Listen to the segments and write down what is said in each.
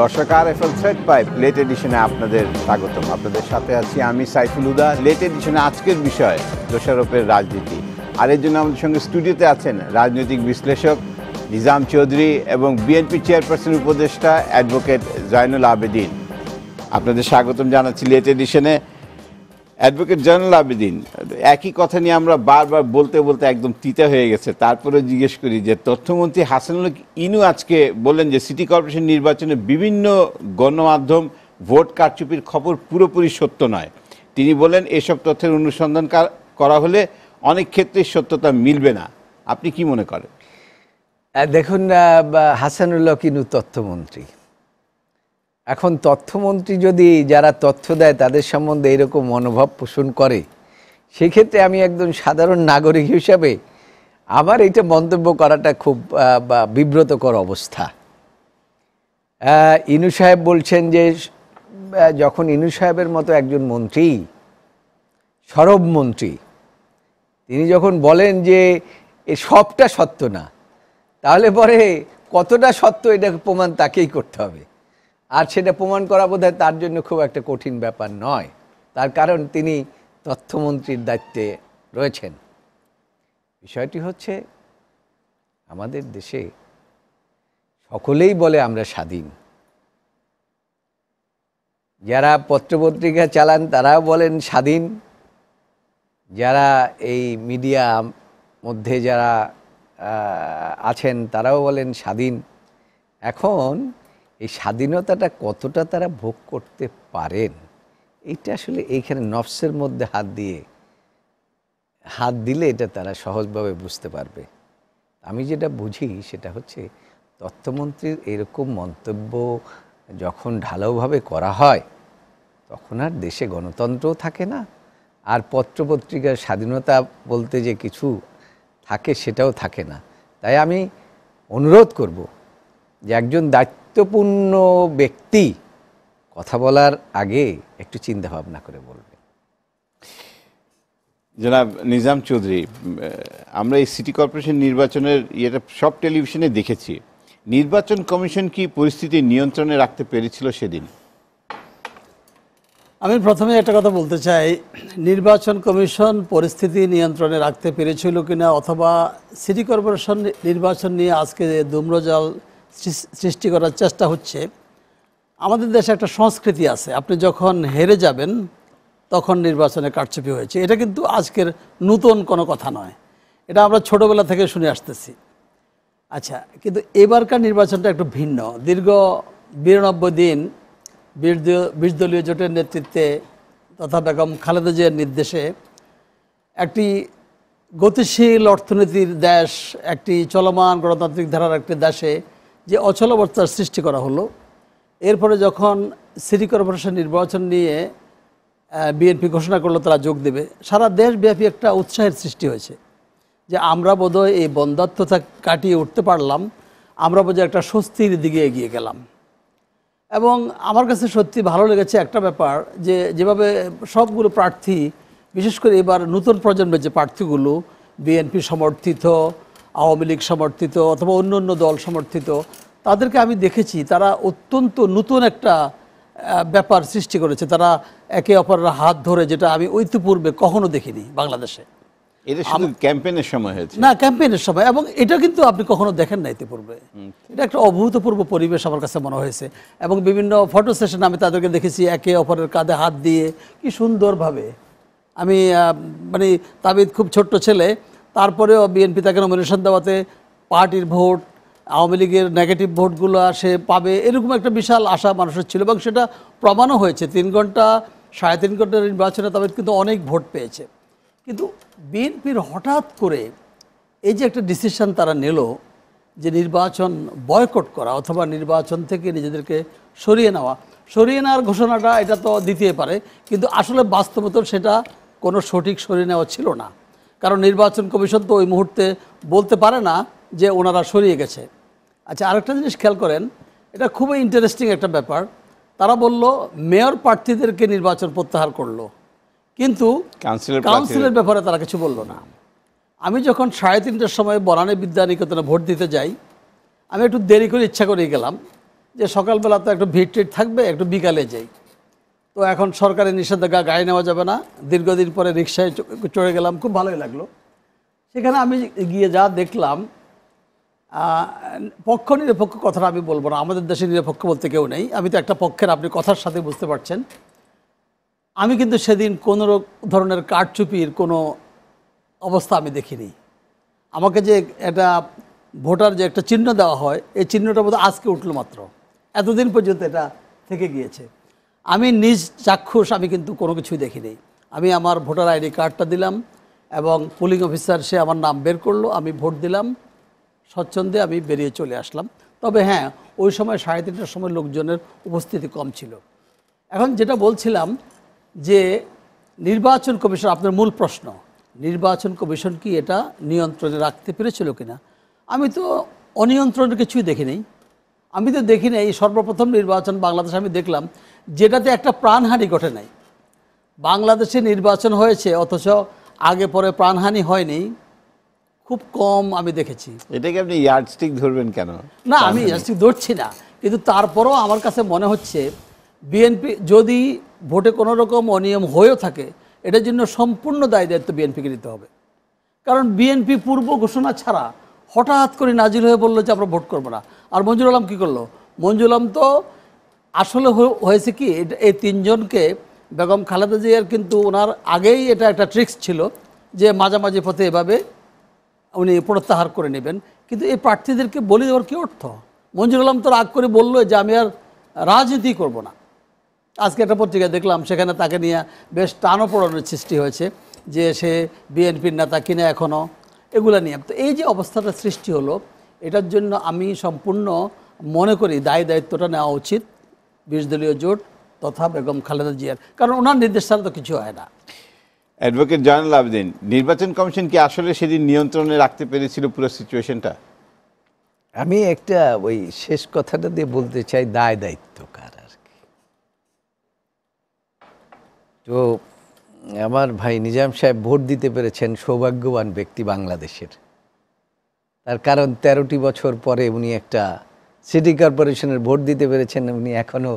দর্শক আর F L thread pipe late এডিশনে আপনাদের স্বাগতম আপনাদের সাথে আছি আমি সাইফুল হুদা লেট এডিশনে আজকের বিষয় দোষারোপের রাজনীতি আর এর জন্য আমাদের সঙ্গে স্টুডিওতে আছেন রাজনৈতিক বিশ্লেষক নিজাম চৌধুরী এবং বিএনপি চেয়ারপারসন উপদেষ্টা অ্যাডভোকেট জয়নুল আবেদিন আপনাদের স্বাগতম জানাচ্ছি লেট এডিশনে অ্যাডভোকেট জয়নাল আবেদিন একই কথা নিয়ে আমরা বারবার বলতে বলতে একদম তিতা হয়ে গেছে তারপরে জিজ্ঞেস করি যে তথ্যমন্ত্রী হাসানুল ইনু আজকে বললেন যে সিটি কর্পোরেশন নির্বাচনে বিভিন্ন গণমাধ্যম ভোট কারচুপির খবর পুরোপুরি সত্য নয় তিনি বলেন এসব তথ্যের অনুসন্ধান করা হলে অনেক ক্ষেত্রে সত্যতা মিলবে না আপনি কি মনে করেন দেখুন হাসানুল্লাহ কিনু তথ্যমন্ত্রী এখন তথ্যমন্ত্রী যদি যারা তথ্য দেয় তাদের সম্বন্ধে এরকম মনোভাব পোষণ করে সেক্ষেত্রে আমি একজন সাধারণ নাগরিক হিসাবে আমার এটা মন্তব্য করাটা খুব বিব্রতকর অবস্থা ইনু সাহেব বলছেন যে যখন ইনু সাহেবের মতো একজন মন্ত্রী সরব মন্ত্রী তিনি যখন বলেন যে এ সবটা সত্য না তাহলে পরে কতটা সত্য এটা প্রমাণ তাকেই করতে হবে আর সেটা প্রমাণ করা বোধ তার জন্য খুব একটা কঠিন ব্যাপার নয় তার কারণ তিনি তথ্যমন্ত্রীর দায়িত্বে রয়েছেন বিষয়টি হচ্ছে আমাদের দেশে সকলেই বলে আমরা স্বাধীন যারা পত্রপত্রিকা চালান তারাও বলেন স্বাধীন যারা এই মিডিয়া মধ্যে যারা আছেন তারাও বলেন স্বাধীন এখন এই স্বাধীনতাটা কতটা তারা ভোগ করতে পারেন এটা আসলে এইখানে নফসের মধ্যে হাত দিয়ে হাত দিলে এটা তারা সহজভাবে বুঝতে পারবে আমি যেটা বুঝি সেটা হচ্ছে তথ্যমন্ত্রীর এরকম মন্তব্য যখন ঢালাওভাবে করা হয় তখন আর দেশে গণতন্ত্রও থাকে না আর পত্রপত্রিকার স্বাধীনতা বলতে যে কিছু থাকে সেটাও থাকে না তাই আমি অনুরোধ করব যে একজন দায়িত্ব দায়িত্বপূর্ণ ব্যক্তি কথা বলার আগে একটু চিন্তা ভাবনা করে বলবে জনাব নিজাম চৌধুরী আমরা এই সিটি কর্পোরেশন নির্বাচনের ইয়েটা সব টেলিভিশনে দেখেছি নির্বাচন কমিশন কি পরিস্থিতি নিয়ন্ত্রণে রাখতে পেরেছিল সেদিন আমি প্রথমে একটা কথা বলতে চাই নির্বাচন কমিশন পরিস্থিতি নিয়ন্ত্রণে রাখতে পেরেছিল কিনা অথবা সিটি কর্পোরেশন নির্বাচন নিয়ে আজকে দুম্রজাল সৃষ্টি করার চেষ্টা হচ্ছে আমাদের দেশে একটা সংস্কৃতি আছে আপনি যখন হেরে যাবেন তখন নির্বাচনে কারচুপি হয়েছে এটা কিন্তু আজকের নতুন কোনো কথা নয় এটা আমরা ছোটোবেলা থেকে শুনে আসতেছি আচ্ছা কিন্তু এবারকার নির্বাচনটা একটু ভিন্ন দীর্ঘ বিরানব্বই দিন বিশ দলীয় জোটের নেতৃত্বে তথা বেগম খালেদা জিয়ার নির্দেশে একটি গতিশীল অর্থনীতির দেশ একটি চলমান গণতান্ত্রিক ধারার একটি দেশে যে অচলাবস্থার সৃষ্টি করা হলো এরপরে যখন সিটি কর্পোরেশন নির্বাচন নিয়ে বিএনপি ঘোষণা করলো তারা যোগ দেবে সারা দেশব্যাপী একটা উৎসাহের সৃষ্টি হয়েছে যে আমরা বোধহয় এই বন্ধাত্মতা কাটিয়ে উঠতে পারলাম আমরা বোধহয় একটা স্বস্তির দিকে এগিয়ে গেলাম এবং আমার কাছে সত্যি ভালো লেগেছে একটা ব্যাপার যে যেভাবে সবগুলো প্রার্থী বিশেষ করে এবার নতুন প্রজন্মের যে প্রার্থীগুলো বিএনপি সমর্থিত আওয়ামী লীগ সমর্থিত অথবা অন্য অন্য দল সমর্থিত তাদেরকে আমি দেখেছি তারা অত্যন্ত নতুন একটা ব্যাপার সৃষ্টি করেছে তারা একে অপরের হাত ধরে যেটা আমি ঐতিপূর্বে কখনো দেখিনি বাংলাদেশে এটা ক্যাম্পেনের সময় হয়েছে না ক্যাম্পেনের সময় এবং এটা কিন্তু আপনি কখনো দেখেন না ইতিপূর্বে এটা একটা অভূতপূর্ব পরিবেশ আমার কাছে মনে হয়েছে এবং বিভিন্ন ফটো সেশন আমি তাদেরকে দেখেছি একে অপরের কাঁধে হাত দিয়ে কি সুন্দরভাবে আমি মানে তাবিদ খুব ছোট্ট ছেলে তারপরেও বিএনপি তাকে নমিনেশন দেওয়াতে পার্টির ভোট আওয়ামী লীগের নেগেটিভ ভোটগুলো সে পাবে এরকম একটা বিশাল আশা মানুষের ছিল এবং সেটা প্রমাণও হয়েছে তিন ঘন্টা সাড়ে তিন ঘন্টার নির্বাচনে তাদের কিন্তু অনেক ভোট পেয়েছে কিন্তু বিএনপির হঠাৎ করে এই যে একটা ডিসিশন তারা নিল যে নির্বাচন বয়কট করা অথবা নির্বাচন থেকে নিজেদেরকে সরিয়ে নেওয়া সরিয়ে নেওয়ার ঘোষণাটা এটা তো দিতে পারে কিন্তু আসলে বাস্তবত সেটা কোনো সঠিক সরিয়ে নেওয়া ছিল না কারণ নির্বাচন কমিশন তো ওই মুহূর্তে বলতে পারে না যে ওনারা সরিয়ে গেছে আচ্ছা আরেকটা জিনিস খেয়াল করেন এটা খুবই ইন্টারেস্টিং একটা ব্যাপার তারা বলল মেয়র প্রার্থীদেরকে নির্বাচন প্রত্যাহার করলো কিন্তু কাউন্সিলের ব্যাপারে তারা কিছু বলল না আমি যখন সাড়ে তিনটার সময় বিদ্যা নিকেতনে ভোট দিতে যাই আমি একটু দেরি করে ইচ্ছা করে গেলাম যে সকালবেলা তো একটু ভিড় থাকবে একটু বিকালে যাই তো এখন সরকারি নিষেধাজ্ঞা গায়ে নেওয়া যাবে না দীর্ঘদিন পরে রিক্সায় চড়ে গেলাম খুব ভালোই লাগলো সেখানে আমি গিয়ে যা দেখলাম পক্ষ নিরপেক্ষ কথাটা আমি বলবো না আমাদের দেশে নিরপেক্ষ বলতে কেউ নেই আমি তো একটা পক্ষের আপনি কথার সাথে বুঝতে পারছেন আমি কিন্তু সেদিন কোনো ধরনের কাঠচুপির কোনো অবস্থা আমি দেখিনি আমাকে যে এটা ভোটার যে একটা চিহ্ন দেওয়া হয় এই চিহ্নটা বোধহয় আজকে উঠলো মাত্র এতদিন পর্যন্ত এটা থেকে গিয়েছে আমি নিজ চাক্ষুষ আমি কিন্তু কোনো কিছুই দেখিনি আমি আমার ভোটার আইডি কার্ডটা দিলাম এবং পুলিং অফিসার সে আমার নাম বের করলো আমি ভোট দিলাম স্বচ্ছন্দে আমি বেরিয়ে চলে আসলাম তবে হ্যাঁ ওই সময় সাড়ে তিনটার সময় লোকজনের উপস্থিতি কম ছিল এখন যেটা বলছিলাম যে নির্বাচন কমিশন আপনার মূল প্রশ্ন নির্বাচন কমিশন কি এটা নিয়ন্ত্রণে রাখতে পেরেছিল কিনা আমি তো অনিয়ন্ত্রণের কিছুই দেখিনি আমি তো দেখিনি এই সর্বপ্রথম নির্বাচন বাংলাদেশে আমি দেখলাম যেটাতে একটা প্রাণহানি ঘটে নাই বাংলাদেশে নির্বাচন হয়েছে অথচ আগে পরে প্রাণহানি হয়নি খুব কম আমি দেখেছি এটাকে আপনি ইয়ার্ডস্টিক ধরবেন কেন না আমি ইয়ার্ডস্টিক ধরছি না কিন্তু তারপরও আমার কাছে মনে হচ্ছে বিএনপি যদি ভোটে কোনো রকম অনিয়ম হয়েও থাকে এটার জন্য সম্পূর্ণ দায় দায়িত্ব বিএনপিকে নিতে হবে কারণ বিএনপি পূর্ব ঘোষণা ছাড়া হঠাৎ করে নাজির হয়ে বললো যে আমরা ভোট করবো না আর মঞ্জুর আলম কী করলো মঞ্জুর আলম তো আসলে হয়েছে কি এই তিনজনকে বেগম খালেদা জিয়ার কিন্তু ওনার আগেই এটা একটা ট্রিক্স ছিল যে মাঝামাঝি পথে এভাবে উনি প্রত্যাহার করে নেবেন কিন্তু এই প্রার্থীদেরকে বলে দেওয়ার কী অর্থ মঞ্জুর আলম তো রাগ করে বললো যে আমি আর রাজনীতি করব না আজকে একটা পত্রিকায় দেখলাম সেখানে তাকে নিয়ে বেশ টানও পড়ানোর সৃষ্টি হয়েছে যে সে বিএনপির নেতা কিনা এখনও এগুলো নিয়ে তো এই যে অবস্থাটা সৃষ্টি হলো এটার জন্য আমি সম্পূর্ণ মনে করি দায় দায়িত্বটা নেওয়া উচিত বিশ দলীয় জোট তথা বেগম খালেদা জিয়ার কারণ ওনার নির্দেশ ছাড়া তো কিছু হয় না অ্যাডভোকেট জয়নাল আবেদিন নির্বাচন কমিশন কি আসলে সেদিন নিয়ন্ত্রণে রাখতে পেরেছিল পুরো সিচুয়েশনটা আমি একটা ওই শেষ কথাটা দিয়ে বলতে চাই দায় দায়িত্ব কার আর কি তো আমার ভাই নিজাম সাহেব ভোট দিতে পেরেছেন সৌভাগ্যবান ব্যক্তি বাংলাদেশের তার কারণ তেরোটি বছর পরে উনি একটা সিটি কর্পোরেশনের ভোট দিতে পেরেছেন উনি এখনও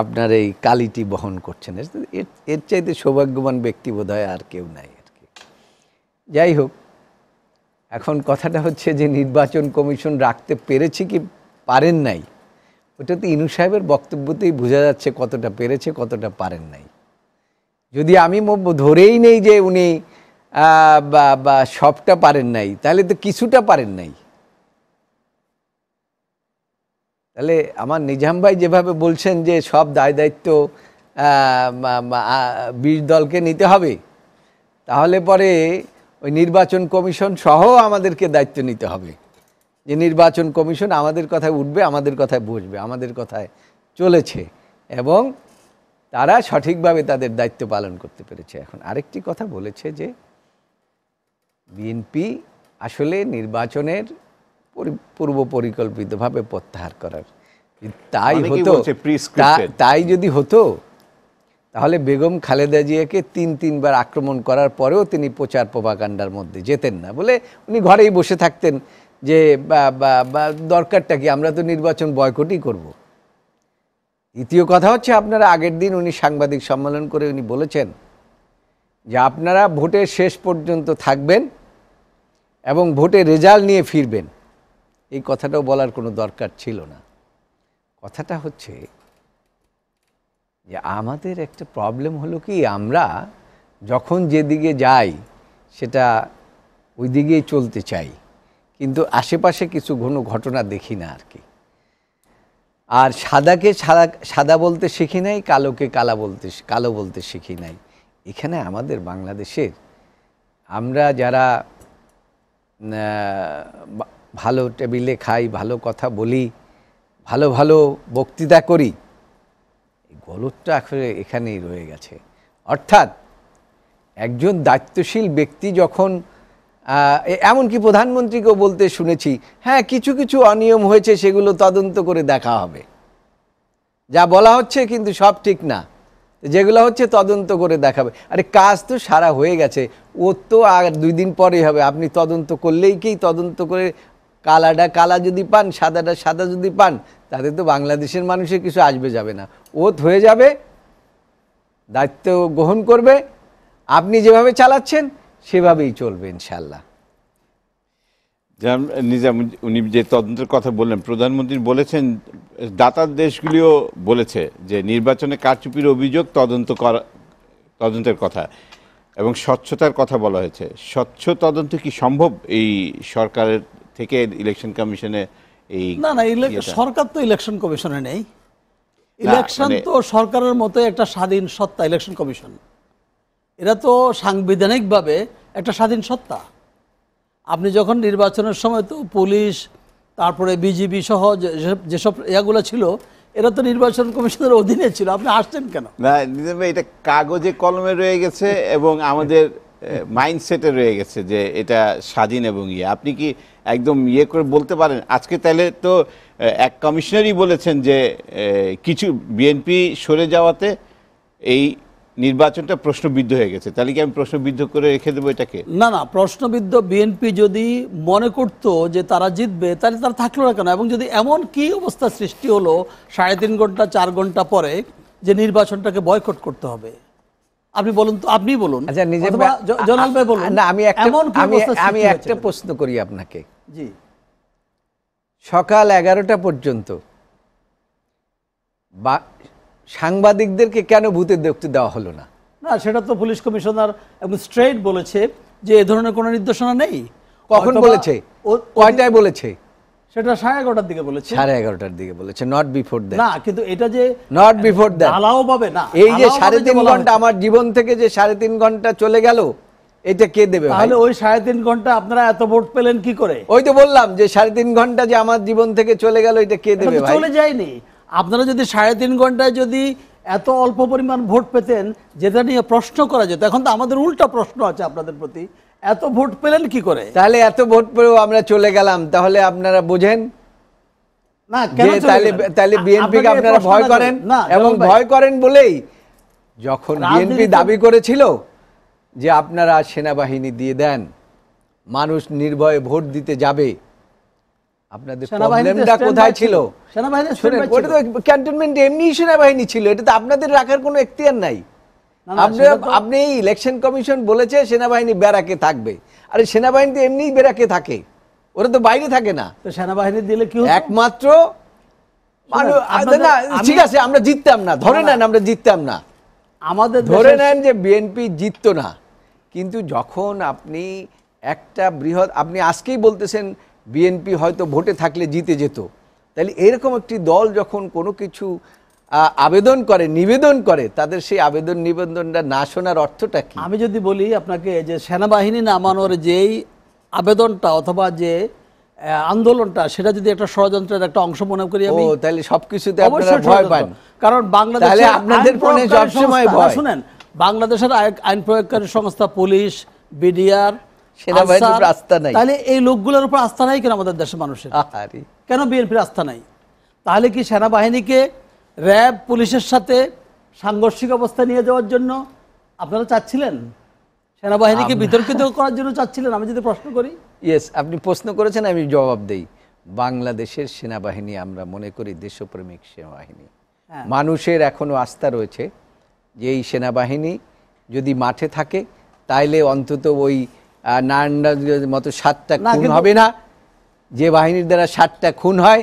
আপনার এই কালিটি বহন করছেন এর চাইতে সৌভাগ্যবান ব্যক্তি বোধ আর কেউ নাই আর কি যাই হোক এখন কথাটা হচ্ছে যে নির্বাচন কমিশন রাখতে পেরেছে কি পারেন নাই ওটা তো ইনু সাহেবের বক্তব্যতেই বোঝা যাচ্ছে কতটা পেরেছে কতটা পারেন নাই যদি আমি ধরেই নেই যে উনি বা সবটা পারেন নাই তাহলে তো কিছুটা পারেন নাই তাহলে আমার নিজাম ভাই যেভাবে বলছেন যে সব দায় দায়িত্ব বিশ দলকে নিতে হবে তাহলে পরে ওই নির্বাচন কমিশন সহ আমাদেরকে দায়িত্ব নিতে হবে যে নির্বাচন কমিশন আমাদের কথায় উঠবে আমাদের কথায় বসবে আমাদের কথায় চলেছে এবং তারা সঠিকভাবে তাদের দায়িত্ব পালন করতে পেরেছে এখন আরেকটি কথা বলেছে যে বিএনপি আসলে নির্বাচনের পূর্ব পরিকল্পিতভাবে প্রত্যাহার করার তাই হতো তাই যদি হতো তাহলে বেগম খালেদা জিয়াকে তিন তিনবার আক্রমণ করার পরেও তিনি প্রচার প্রভাকাণ্ডার মধ্যে যেতেন না বলে উনি ঘরেই বসে থাকতেন যে দরকারটা কি আমরা তো নির্বাচন বয়কটই করব। দ্বিতীয় কথা হচ্ছে আপনারা আগের দিন উনি সাংবাদিক সম্মেলন করে উনি বলেছেন যে আপনারা ভোটের শেষ পর্যন্ত থাকবেন এবং ভোটে রেজাল্ট নিয়ে ফিরবেন এই কথাটাও বলার কোনো দরকার ছিল না কথাটা হচ্ছে যে আমাদের একটা প্রবলেম হলো কি আমরা যখন যেদিকে যাই সেটা ওই দিকেই চলতে চাই কিন্তু আশেপাশে কিছু কোনো ঘটনা দেখি না আর কি আর সাদাকে সাদা সাদা বলতে শিখি নাই কালোকে কালা বলতে কালো বলতে শিখি নাই এখানে আমাদের বাংলাদেশের আমরা যারা ভালো টেবিলে খাই ভালো কথা বলি ভালো ভালো বক্তৃতা করি গলতটা আসলে এখানেই রয়ে গেছে অর্থাৎ একজন দায়িত্বশীল ব্যক্তি যখন এমনকি প্রধানমন্ত্রীকেও বলতে শুনেছি হ্যাঁ কিছু কিছু অনিয়ম হয়েছে সেগুলো তদন্ত করে দেখা হবে যা বলা হচ্ছে কিন্তু সব ঠিক না যেগুলো হচ্ছে তদন্ত করে দেখাবে আরে কাজ তো সারা হয়ে গেছে ও তো আর দুই দিন পরেই হবে আপনি তদন্ত করলেই কি তদন্ত করে কালাটা কালা যদি পান সাদাটা সাদা যদি পান তাতে তো বাংলাদেশের মানুষের কিছু আসবে যাবে না ওত হয়ে যাবে দায়িত্ব গ্রহণ করবে আপনি যেভাবে চালাচ্ছেন সেভাবেই চলবে ইনশাল্লাহ নিজাম উনি যে তদন্তের কথা বললেন প্রধানমন্ত্রী বলেছেন দাতার দেশগুলিও বলেছে যে নির্বাচনে কারচুপির অভিযোগ তদন্ত করা তদন্তের কথা এবং স্বচ্ছতার কথা বলা হয়েছে স্বচ্ছ তদন্ত কি সম্ভব এই সরকারের থেকে ইলেকশন কমিশনে এই না না সরকার তো ইলেকশন কমিশনে নেই ইলেকশন মানে তো সরকারের মতো একটা স্বাধীন সত্তা ইলেকশন কমিশন এরা তো সাংবিধানিকভাবে একটা স্বাধীন সত্তা আপনি যখন নির্বাচনের সময় তো পুলিশ তারপরে বিজিবি সহ যেসব ইয়াগুলো ছিল এরা তো নির্বাচন কমিশনের অধীনে ছিল আপনি আসছেন কেন না এটা কাগজে কলমে রয়ে গেছে এবং আমাদের মাইন্ডসেটে রয়ে গেছে যে এটা স্বাধীন এবং ইয়ে আপনি কি একদম ইয়ে করে বলতে পারেন আজকে তাহলে তো এক কমিশনারই বলেছেন যে কিছু বিএনপি সরে যাওয়াতে এই নির্বাচনটা প্রশ্নবিদ্ধ হয়ে গেছে তাহলে কি আমি প্রশ্নবিদ্ধ করে রেখে দেবো এটাকে না না প্রশ্নবিদ্ধ বিএনপি যদি মনে করতো যে তারা জিতবে তাহলে তারা থাকলো না কেন এবং যদি এমন কি অবস্থা সৃষ্টি হলো সাড়ে তিন ঘন্টা চার ঘন্টা পরে যে নির্বাচনটাকে বয়কট করতে হবে আপনি বলুন তো আপনি বলুন আচ্ছা নিজে জনাল ভাই বলুন না আমি একটা আমি একটা প্রশ্ন করি আপনাকে জি সকাল এগারোটা পর্যন্ত বা সাংবাদিকদেরকে কেন ভূতের দেখতে দেওয়া হলো না না সেটা তো পুলিশ কমিশনার একদম স্ট্রেট বলেছে যে এ ধরনের কোনো নির্দেশনা নেই কখন বলেছে কয়টায় বলেছে সেটা সাড়ে এগারোটার দিকে বলেছে সাড়ে এগারোটার দিকে বলেছে নট বিফোর দ্যাট না কিন্তু এটা যে নট বিফোর দ্যাট আলাও পাবে না এই যে সাড়ে তিন ঘন্টা আমার জীবন থেকে যে সাড়ে তিন ঘন্টা চলে গেল এটা কে দেবে তাহলে ওই সাড়ে তিন ঘন্টা আপনারা এত ভোট পেলেন কি করে ওই তো বললাম যে সাড়ে তিন ঘন্টা যে আমার জীবন থেকে চলে গেল এটা কে দেবে চলে যায়নি আপনারা যদি সাড়ে তিন ঘন্টায় যদি এত অল্প পরিমাণ ভোট পেতেন যেটা নিয়ে প্রশ্ন করা যেত এখন তো আমাদের উল্টা প্রশ্ন আছে আপনাদের প্রতি এত ভোট পেলেন কি করে তাহলে এত ভোট পেলেও আমরা চলে গেলাম তাহলে আপনারা বোঝেন না তাহলে তাহলে বিএনপিকে আপনারা ভয় করেন এবং ভয় করেন বলেই যখন বিএনপি দাবি করেছিল যে আপনারা সেনাবাহিনী দিয়ে দেন মানুষ নির্ভয়ে ভোট দিতে যাবে আপনাদের প্রবলেমটা কোথায় ছিল ক্যান্টনমেন্ট এমনি সেনাবাহিনী ছিল এটা তো আপনাদের রাখার কোনো এখতিয়ার নাই আপনি আপনি ইলেকশন কমিশন বলেছে সেনাবাহিনী থাকবে আরে সেনাবাহিনী তো এমনিই বেড়াকে থাকে ওরা তো বাইরে থাকে না তো সেনাবাহিনী দিলে কি একমাত্র ঠিক আছে আমরা জিততাম না ধরে নেন আমরা জিততাম না আমাদের ধরে নেন যে বিএনপি জিততো না কিন্তু যখন আপনি একটা বৃহৎ আপনি আজকেই বলতেছেন বিএনপি হয়তো ভোটে থাকলে জিতে যেত তাহলে এরকম একটি দল যখন কোনো কিছু আবেদন করে নিবেদন করে তাদের সেই আবেদন নিবেদনটা না শোনার অর্থটা কি আমি যদি বলি আপনাকে যে সেনাবাহিনী নামানোর যেই আবেদনটা অথবা যে আন্দোলনটা সেটা যদি একটা ষড়যন্ত্রের একটা অংশ মনে করি তাহলে সবকিছুতে আপনারা ভয় পান কারণ বাংলাদেশ আপনাদের হ্যাঁ, শুনেন বাংলাদেশের আইন প্রয়োগকারী সংস্থা পুলিশ বিডিআর তাহলে এই লোকগুলোর উপর আস্থা নাই কেন আমাদের দেশের মানুষের কেন বিএনপির আস্থা নাই তাহলে কি সেনাবাহিনীকে র্যাব পুলিশের সাথে সাংঘর্ষিক অবস্থা নিয়ে যাওয়ার জন্য আপনারা চাচ্ছিলেন সেনাবাহিনীকে বিতর্কিত করার জন্য চাচ্ছিলেন আমি যদি প্রশ্ন করি ইয়েস আপনি প্রশ্ন করেছেন আমি জবাব দেই বাংলাদেশের সেনাবাহিনী আমরা মনে করি দেশপ্রেমিক সেনাবাহিনী হ্যাঁ। মানুষের এখনো আস্থা রয়েছে যে এই সেনাবাহিনী যদি মাঠে থাকে তাইলে অন্তত ওই নারায়ণগঞ্জের মতো সাতটা খুন হবে না যে বাহিনীর দ্বারা সাতটা খুন হয়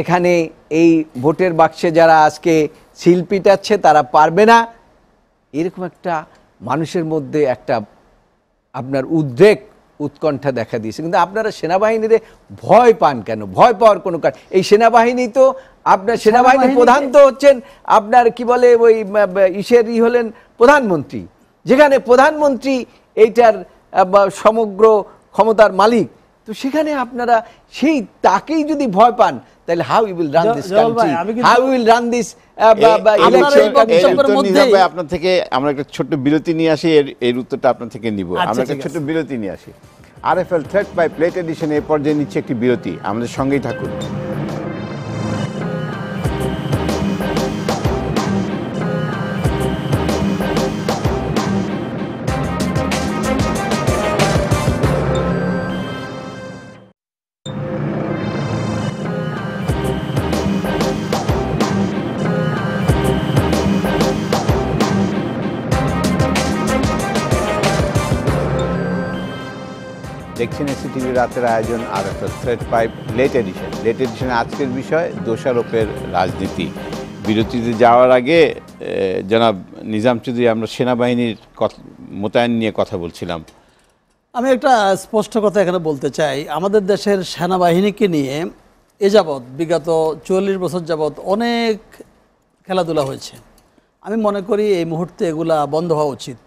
এখানে এই ভোটের বাক্সে যারা আজকে সিল পিটাচ্ছে তারা পারবে না এরকম একটা মানুষের মধ্যে একটা আপনার উদ্বেগ উৎকণ্ঠা দেখা দিয়েছে কিন্তু আপনারা সেনাবাহিনীরে ভয় পান কেন ভয় পাওয়ার কোনো কারণ এই সেনাবাহিনী তো আপনার সেনাবাহিনী প্রধান তো হচ্ছেন আপনার কি বলে ওই ইসের ই হলেন প্রধানমন্ত্রী যেখানে প্রধানমন্ত্রী এইটার সমগ্র ক্ষমতার মালিক তো সেখানে আপনারা সেই তাকেই যদি ভয় পান তাহলে how will run this country how will run this আপনার থেকে আমরা একটা ছোট্ট বিরতি নিয়ে আসি এর এর উত্তরটা আপনার থেকে নিব আচ্ছা, আমরা একটা ছোট্ট বিরতি নিয়ে আসি RFL thread pipe late edition এ পর্যায়ে নিচ্ছে একটি বিরতি আমাদের সঙ্গেই থাকুন রাতের আয়োজন আর একটা thread pipe late edition late edition আজকের বিষয় দোষারোপের রাজনীতি বিরতিতে যাওয়ার আগে জনাব নিজাম চৌধুরী আমরা সেনাবাহিনীর মোতায়েন নিয়ে কথা বলছিলাম আমি একটা স্পষ্ট কথা এখানে বলতে চাই আমাদের দেশের সেনাবাহিনীকে নিয়ে এ যাবৎ বিগত চল্লিশ বছর যাবৎ অনেক খেলাধুলা হয়েছে আমি মনে করি এই মুহূর্তে এগুলা বন্ধ হওয়া উচিত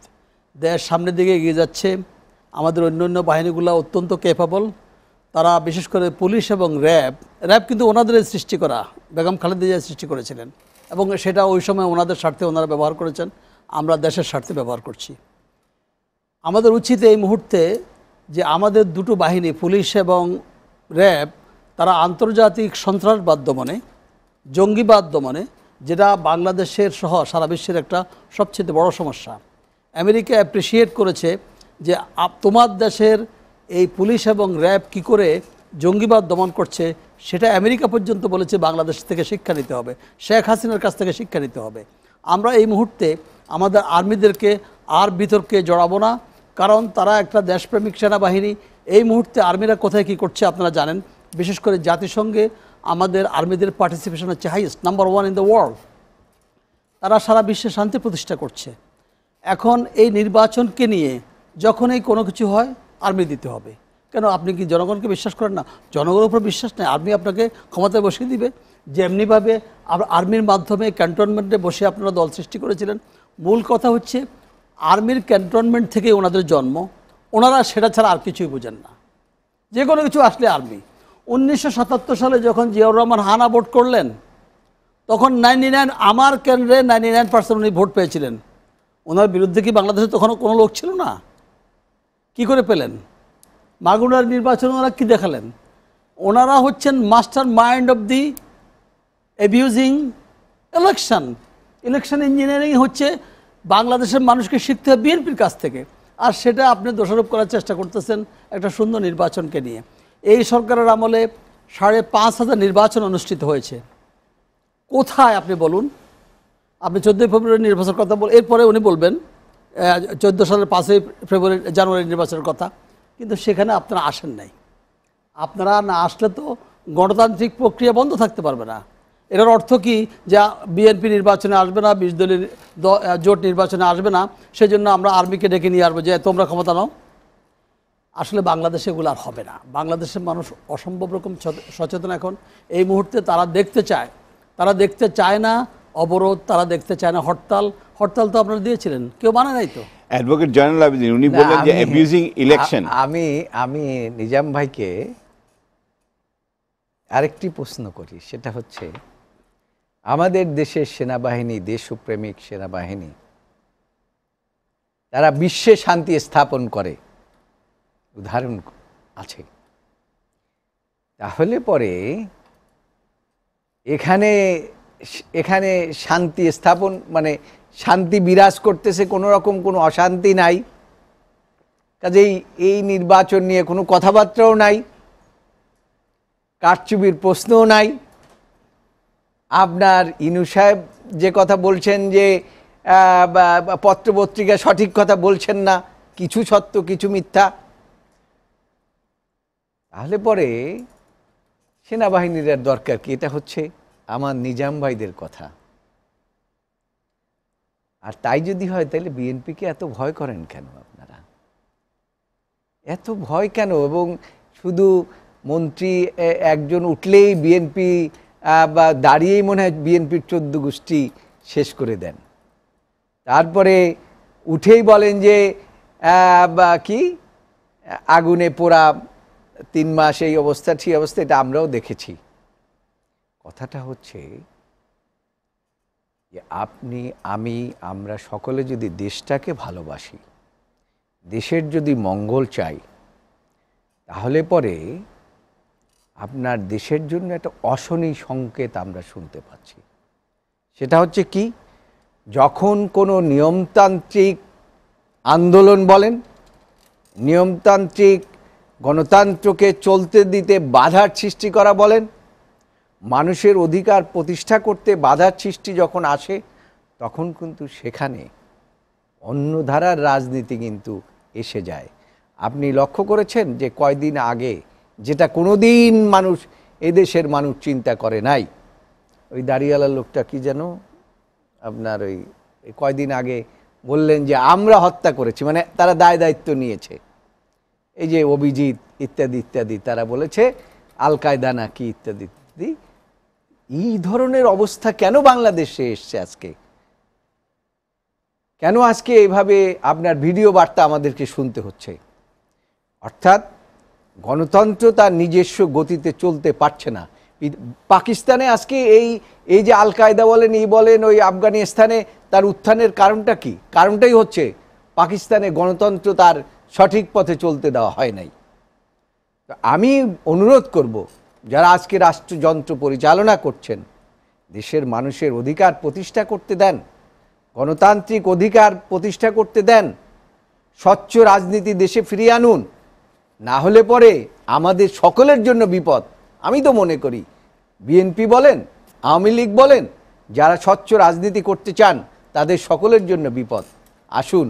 দেশ সামনের দিকে এগিয়ে যাচ্ছে আমাদের অন্য অন্য বাহিনীগুলো অত্যন্ত ক্যাপাবল তারা বিশেষ করে পুলিশ এবং র্যাব র্যাব কিন্তু ওনাদের সৃষ্টি করা বেগম খালেদিজা সৃষ্টি করেছিলেন এবং সেটা ওই সময় ওনাদের স্বার্থে ওনারা ব্যবহার করেছেন আমরা দেশের স্বার্থে ব্যবহার করছি আমাদের উচিত এই মুহূর্তে যে আমাদের দুটো বাহিনী পুলিশ এবং র্যাব তারা আন্তর্জাতিক সন্ত্রাসবাদ দমনে জঙ্গিবাদ দমনে যেটা বাংলাদেশের সহ সারা বিশ্বের একটা সবচেয়ে বড় সমস্যা আমেরিকা অ্যাপ্রিসিয়েট করেছে যে তোমার দেশের এই পুলিশ এবং র্যাব কি করে জঙ্গিবাদ দমন করছে সেটা আমেরিকা পর্যন্ত বলেছে বাংলাদেশ থেকে শিক্ষা নিতে হবে শেখ হাসিনার কাছ থেকে শিক্ষা নিতে হবে আমরা এই মুহূর্তে আমাদের আর্মিদেরকে আর বিতর্কে জড়াবো না কারণ তারা একটা দেশপ্রেমিক সেনাবাহিনী এই মুহূর্তে আর্মিরা কোথায় কি করছে আপনারা জানেন বিশেষ করে জাতিসংঘে আমাদের আর্মিদের পার্টিসিপেশন হচ্ছে highest number one in the world তারা সারা বিশ্বে শান্তি প্রতিষ্ঠা করছে এখন এই নির্বাচনকে নিয়ে যখনই কোনো কিছু হয় আর্মি দিতে হবে কেন আপনি কি জনগণকে বিশ্বাস করেন না জনগণের উপর বিশ্বাস নেই আর্মি আপনাকে ক্ষমতায় বসিয়ে দিবে যেমনিভাবে আর্মির মাধ্যমে ক্যান্টনমেন্টে বসে আপনারা দল সৃষ্টি করেছিলেন মূল কথা হচ্ছে আর্মির ক্যান্টনমেন্ট থেকে ওনাদের জন্ম ওনারা সেটা ছাড়া আর কিছুই বোঝেন না যে কোনো কিছু আসলে আর্মি উনিশশো সালে যখন জিয়াউর রহমান হানা ভোট করলেন তখন নাইনটি নাইন আমার কেন্দ্রে নাইনটি নাইন পার্সেন্ট উনি ভোট পেয়েছিলেন ওনার বিরুদ্ধে কি বাংলাদেশে তখন কোনো লোক ছিল না কি করে পেলেন মাগুনার নির্বাচন ওনারা কী দেখালেন ওনারা হচ্ছেন master mind of the abusing election election engineering হচ্ছে বাংলাদেশের মানুষকে শিখতে হবে বিএনপির কাছ থেকে আর সেটা আপনি দোষারোপ করার চেষ্টা করতেছেন একটা সুন্দর নির্বাচনকে নিয়ে এই সরকারের আমলে সাড়ে পাঁচ হাজার নির্বাচন অনুষ্ঠিত হয়েছে কোথায় আপনি বলুন আপনি চোদ্দোই ফেব্রুয়ারি নির্বাচন কথা বল এরপরে উনি বলবেন চোদ্দো সালের পাঁচই ফেব্রুয়ারি জানুয়ারি নির্বাচনের কথা কিন্তু সেখানে আপনারা আসেন নাই আপনারা না আসলে তো গণতান্ত্রিক প্রক্রিয়া বন্ধ থাকতে পারবে না এটার অর্থ কি যা বিএনপি নির্বাচনে আসবে না বিশ দলের জোট নির্বাচনে আসবে না সেজন্য আমরা আর্মিকে ডেকে নিয়ে আসবো যে তোমরা ক্ষমতা নাও আসলে বাংলাদেশে এগুলো আর হবে না বাংলাদেশের মানুষ অসম্ভব রকম সচেতন এখন এই মুহূর্তে তারা দেখতে চায় তারা দেখতে চায় না অবরোধ তারা দেখতে চায় না হরতাল হরতাল তো আপনারা দিয়েছিলেন কেউ মানে নাই তো অ্যাডভোকেট জয়নাল আবেদিন উনি বললেন যে অ্যাবিউজিং ইলেকশন আমি আমি নিজাম ভাইকে আরেকটি প্রশ্ন করি সেটা হচ্ছে আমাদের দেশের সেনাবাহিনী দেশপ্রেমিক সেনাবাহিনী তারা বিশ্বে শান্তি স্থাপন করে উদাহরণ আছে তাহলে পরে এখানে এখানে শান্তি স্থাপন মানে শান্তি বিরাজ করতেছে কোনো রকম কোনো অশান্তি নাই কাজেই এই নির্বাচন নিয়ে কোনো কথাবার্তাও নাই কারচুপির প্রশ্নও নাই আপনার ইনু সাহেব যে কথা বলছেন যে পত্রপত্রিকা সঠিক কথা বলছেন না কিছু সত্য কিছু মিথ্যা তাহলে পরে সেনাবাহিনীর দরকার কি এটা হচ্ছে আমার নিজাম ভাইদের কথা আর তাই যদি হয় তাহলে বিএনপিকে এত ভয় করেন কেন আপনারা এত ভয় কেন এবং শুধু মন্ত্রী একজন উঠলেই বিএনপি বা দাঁড়িয়েই মনে হয় বিএনপির চোদ্দ গোষ্ঠী শেষ করে দেন তারপরে উঠেই বলেন যে বা কি আগুনে পোড়া তিন মাস এই অবস্থা সেই অবস্থা এটা আমরাও দেখেছি কথাটা হচ্ছে যে আপনি আমি আমরা সকলে যদি দেশটাকে ভালোবাসি দেশের যদি মঙ্গল চাই তাহলে পরে আপনার দেশের জন্য একটা অশনি সংকেত আমরা শুনতে পাচ্ছি সেটা হচ্ছে কি যখন কোনো নিয়মতান্ত্রিক আন্দোলন বলেন নিয়মতান্ত্রিক গণতন্ত্রকে চলতে দিতে বাধার সৃষ্টি করা বলেন মানুষের অধিকার প্রতিষ্ঠা করতে বাধার সৃষ্টি যখন আসে তখন কিন্তু সেখানে অন্য ধারার রাজনীতি কিন্তু এসে যায় আপনি লক্ষ্য করেছেন যে কয়দিন আগে যেটা কোনো দিন মানুষ এদেশের মানুষ চিন্তা করে নাই ওই দাঁড়িয়ালা লোকটা কি যেন আপনার ওই কয়দিন আগে বললেন যে আমরা হত্যা করেছি মানে তারা দায় দায়িত্ব নিয়েছে এই যে অভিজিৎ ইত্যাদি ইত্যাদি তারা বলেছে আল কায়দা নাকি ইত্যাদি ইত্যাদি এই ধরনের অবস্থা কেন বাংলাদেশে এসছে আজকে কেন আজকে এভাবে আপনার ভিডিও বার্তা আমাদেরকে শুনতে হচ্ছে অর্থাৎ গণতন্ত্র তার নিজস্ব গতিতে চলতে পারছে না পাকিস্তানে আজকে এই এই যে আল কায়দা বলেন এই বলেন ওই আফগানিস্তানে তার উত্থানের কারণটা কি কারণটাই হচ্ছে পাকিস্তানে গণতন্ত্র তার সঠিক পথে চলতে দেওয়া হয় নাই আমি অনুরোধ করব যারা আজকে রাষ্ট্রযন্ত্র পরিচালনা করছেন দেশের মানুষের অধিকার প্রতিষ্ঠা করতে দেন গণতান্ত্রিক অধিকার প্রতিষ্ঠা করতে দেন স্বচ্ছ রাজনীতি দেশে ফিরিয়ে আনুন না হলে পরে আমাদের সকলের জন্য বিপদ আমি তো মনে করি বিএনপি বলেন আওয়ামী লীগ বলেন যারা স্বচ্ছ রাজনীতি করতে চান তাদের সকলের জন্য বিপদ আসুন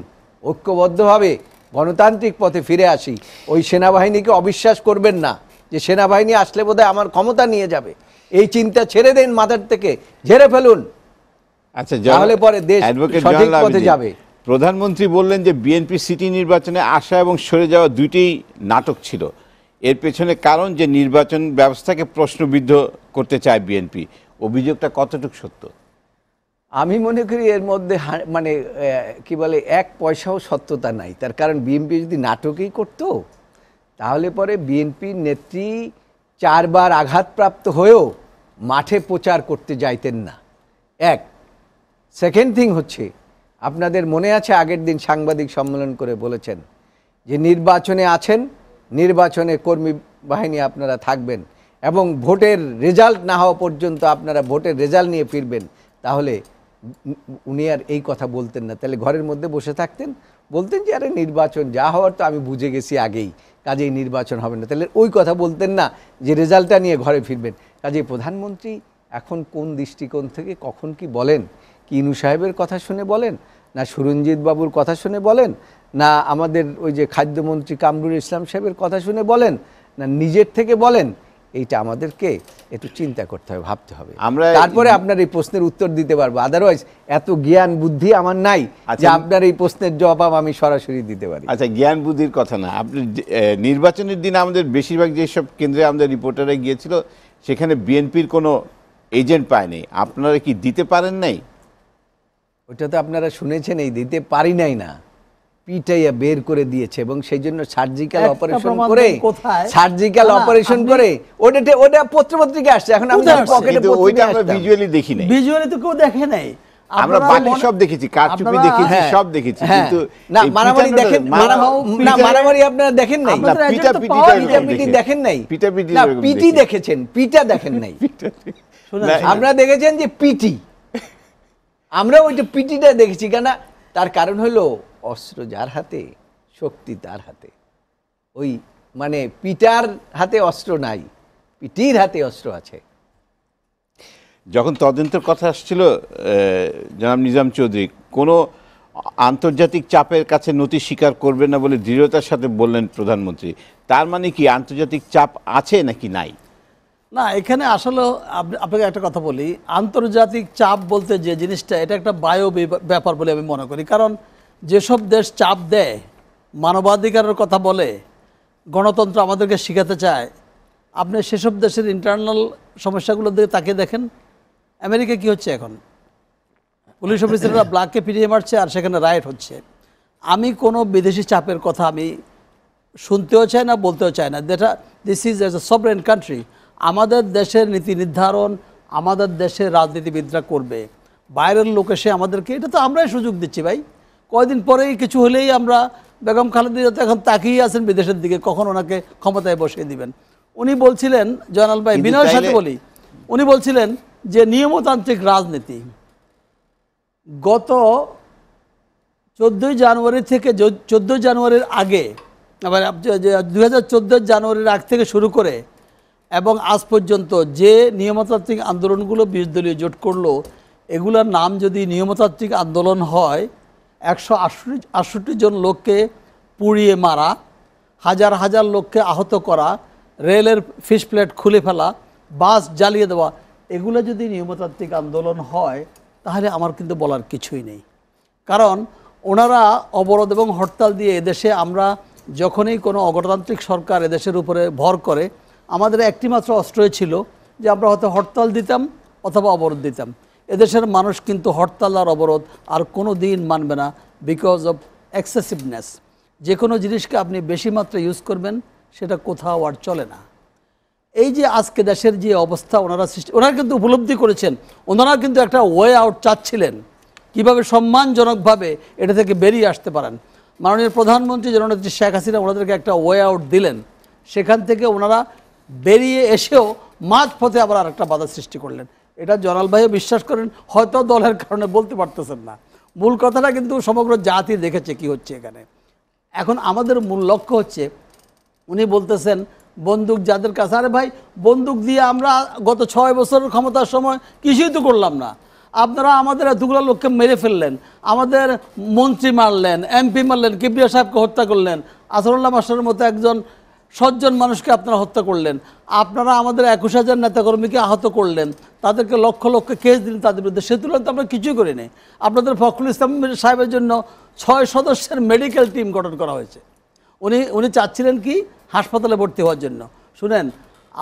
ঐক্যবদ্ধভাবে গণতান্ত্রিক পথে ফিরে আসি ওই সেনাবাহিনীকে অবিশ্বাস করবেন না যে সেনাবাহিনী আসলে বোধহয় আমার ক্ষমতা নিয়ে যাবে এই চিন্তা ছেড়ে দিন মাদার থেকে ঝেড়ে ফেলুন আচ্ছা পরে দেশ যাবে প্রধানমন্ত্রী বললেন যে বিএনপি সিটি নির্বাচনে আসা এবং সরে যাওয়া দুইটি নাটক ছিল এর পেছনে কারণ যে নির্বাচন ব্যবস্থাকে প্রশ্নবিদ্ধ করতে চায় বিএনপি অভিযোগটা কতটুকু সত্য আমি মনে করি এর মধ্যে মানে কি বলে এক পয়সাও সত্যতা নাই তার কারণ বিএনপি যদি নাটকেই করতো তাহলে পরে বিএনপির নেত্রী চারবার আঘাতপ্রাপ্ত হয়েও মাঠে প্রচার করতে যাইতেন না এক সেকেন্ড থিং হচ্ছে আপনাদের মনে আছে আগের দিন সাংবাদিক সম্মেলন করে বলেছেন যে নির্বাচনে আছেন নির্বাচনে কর্মী বাহিনী আপনারা থাকবেন এবং ভোটের রেজাল্ট না হওয়া পর্যন্ত আপনারা ভোটের রেজাল্ট নিয়ে ফিরবেন তাহলে উনি আর এই কথা বলতেন না তাহলে ঘরের মধ্যে বসে থাকতেন বলতেন যে আরে নির্বাচন যা হওয়ার তো আমি বুঝে গেছি আগেই কাজেই নির্বাচন হবে না তাহলে ওই কথা বলতেন না যে রেজাল্টটা নিয়ে ঘরে ফিরবেন কাজেই প্রধানমন্ত্রী এখন কোন দৃষ্টিকোণ থেকে কখন কি বলেন কি ইনু সাহেবের কথা শুনে বলেন না সুরঞ্জিত বাবুর কথা শুনে বলেন না আমাদের ওই যে খাদ্যমন্ত্রী কামরুল ইসলাম সাহেবের কথা শুনে বলেন না নিজের থেকে বলেন এইটা আমাদেরকে একটু চিন্তা করতে হবে ভাবতে হবে আমরা তারপরে আপনার এই প্রশ্নের উত্তর দিতে পারবো আদারওয়াইজ এত জ্ঞান বুদ্ধি আমার নাই আচ্ছা। যে আপনার এই প্রশ্নের জবাব আমি সরাসরি দিতে পারি আচ্ছা জ্ঞান বুদ্ধির কথা না আপনি নির্বাচনের দিন আমাদের বেশিরভাগ যেসব কেন্দ্রে আমাদের রিপোর্টাররা গিয়েছিল সেখানে বিএনপির কোনো এজেন্ট পায়নি আপনারা কি দিতে পারেন নাই ওটা তো আপনারা শুনেছেন এই দিতে পারি নাই না পিটাইয়া বের করে দিয়েছে এবং সেই জন্য সার্জিক্যাল অপারেশন করে সার্জিক্যাল অপারেশন করে ওটা ওটা পত্রপত্রিকা আসছে এখন আমি পকেটে ওইটা আমরা ভিজুয়ালি দেখি নাই ভিজুয়ালি তো কেউ দেখে নাই আমরা বাকি সব দেখেছি কারচুপি দেখেছি হ্যাঁ, সব দেখেছি হ্যাঁ। কিন্তু না মারামারি দেখেন না মারামারি আপনারা দেখেন নাই পিটা পিটি দেখেন নাই পিটা পিটি না পিটি দেখেছেন পিটা দেখেন নাই আমরা দেখেছেন যে পিটি আমরা ওইটা পিটিটা দেখেছি কেন তার কারণ হলো অস্ত্র যার হাতে শক্তি তার হাতে ওই মানে পিটার হাতে অস্ত্র নাই পিটির হাতে অস্ত্র আছে যখন তদন্তের কথা আসছিল জনাব নিজাম চৌধুরী কোনো আন্তর্জাতিক চাপের কাছে নথি স্বীকার করবে না বলে দৃঢ়তার সাথে বললেন প্রধানমন্ত্রী তার মানে কি আন্তর্জাতিক চাপ আছে নাকি নাই না এখানে আসলে আপনাকে একটা কথা বলি আন্তর্জাতিক চাপ বলতে যে জিনিসটা এটা একটা বায়ো ব্যাপার বলে আমি মনে করি কারণ যেসব দেশ চাপ দেয় মানবাধিকারের কথা বলে গণতন্ত্র আমাদেরকে শেখাতে চায় আপনি সেসব দেশের ইন্টারনাল সমস্যাগুলোর দিকে তাকিয়ে দেখেন আমেরিকা কি হচ্ছে এখন পুলিশ অফিসাররা ব্লাককে ফিরিয়ে মারছে আর সেখানে রায়ট হচ্ছে আমি কোনো বিদেশি চাপের কথা আমি শুনতেও চাই না বলতেও চাই না that this is as a sovereign country আমাদের দেশের নীতি নির্ধারণ আমাদের দেশের রাজনীতিবিদরা করবে বাইরের লোক এসে আমাদেরকে এটা তো আমরাই সুযোগ দিচ্ছি ভাই কয়দিন পরেই কিছু হলেই আমরা বেগম খালেদি যাতে এখন তাকিয়ে আছেন বিদেশের দিকে কখন ওনাকে ক্ষমতায় বসিয়ে দিবেন উনি বলছিলেন জয়নাল ভাই বিনয়ের সাথে বলি উনি বলছিলেন যে নিয়মতান্ত্রিক রাজনীতি গত চোদ্দোই জানুয়ারি থেকে চোদ্দোই জানুয়ারির আগে মানে দু হাজার জানুয়ারির আগ থেকে শুরু করে এবং আজ পর্যন্ত যে নিয়মতান্ত্রিক আন্দোলনগুলো বিরোধী দলীয় জোট করলো এগুলোর নাম যদি নিয়মতান্ত্রিক আন্দোলন হয় একশো আটষট্টি জন লোককে পুড়িয়ে মারা হাজার হাজার লোককে আহত করা রেলের ফিস প্লেট খুলে ফেলা বাস জ্বালিয়ে দেওয়া এগুলো যদি নিয়মতান্ত্রিক আন্দোলন হয় তাহলে আমার কিন্তু বলার কিছুই নেই কারণ ওনারা অবরোধ এবং হরতাল দিয়ে এদেশে আমরা যখনই কোনো অগণতান্ত্রিক সরকার এদেশের উপরে ভর করে আমাদের একটিমাত্র অস্ত্রই ছিল যে আমরা হয়তো হরতাল দিতাম অথবা অবরোধ দিতাম এদেশের মানুষ কিন্তু হরতাল আর অবরোধ আর কোনো দিন মানবে না বিকজ অফ এক্সেসিভনেস যে কোনো জিনিসকে আপনি বেশি মাত্রা ইউজ করবেন সেটা কোথাও আর চলে না এই যে আজকে দেশের যে অবস্থা ওনারা সৃষ্টি ওনারা কিন্তু উপলব্ধি করেছেন ওনারা কিন্তু একটা ওয়ে আউট চাচ্ছিলেন কীভাবে সম্মানজনকভাবে এটা থেকে বেরিয়ে আসতে পারেন মাননীয় প্রধানমন্ত্রী জননেত্রী শেখ হাসিনা ওনাদেরকে একটা ওয়ে আউট দিলেন সেখান থেকে ওনারা বেরিয়ে এসেও মাঝপথে আবার আর একটা বাধা সৃষ্টি করলেন এটা জলাল ভাইও বিশ্বাস করেন হয়তো দলের কারণে বলতে পারতেছেন না মূল কথাটা কিন্তু সমগ্র জাতি দেখেছে কি হচ্ছে এখানে এখন আমাদের মূল লক্ষ্য হচ্ছে উনি বলতেছেন বন্দুক যাদের কাছে আরে ভাই বন্দুক দিয়ে আমরা গত ছয় বছরের ক্ষমতার সময় কিছুই তো করলাম না আপনারা আমাদের এতগুলো লোককে মেরে ফেললেন আমাদের মন্ত্রী মারলেন এমপি মারলেন কিবরিয়া সাহেবকে হত্যা করলেন আসরুল্লাহ মাস্টারের মতো একজন সজ্জন মানুষকে আপনারা হত্যা করলেন আপনারা আমাদের একুশ হাজার নেতাকর্মীকে আহত করলেন তাদেরকে লক্ষ লক্ষ কেস দিলেন তাদের বিরুদ্ধে সে তুলনায় আমরা কিছুই করিনি আপনাদের ফখরুল ইসলাম সাহেবের জন্য ছয় সদস্যের মেডিকেল টিম গঠন করা হয়েছে উনি উনি চাচ্ছিলেন কি হাসপাতালে ভর্তি হওয়ার জন্য শুনেন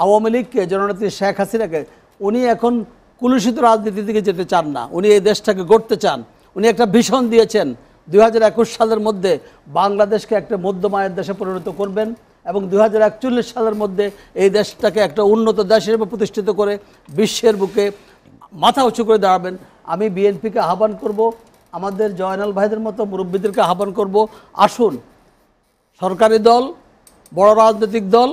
আওয়ামী লীগকে জননেত্রী শেখ হাসিনাকে উনি এখন কুলুষিত রাজনীতি দিকে যেতে চান না উনি এই দেশটাকে গড়তে চান উনি একটা ভীষণ দিয়েছেন দুই সালের মধ্যে বাংলাদেশকে একটা মধ্যমায়ের দেশে পরিণত করবেন এবং দু সালের মধ্যে এই দেশটাকে একটা উন্নত দেশ হিসেবে প্রতিষ্ঠিত করে বিশ্বের বুকে মাথা উঁচু করে দাঁড়াবেন আমি বিএনপিকে আহ্বান করব আমাদের জয়নাল ভাইদের মতো মুরব্বীদেরকে আহ্বান করব আসুন সরকারি দল বড় রাজনৈতিক দল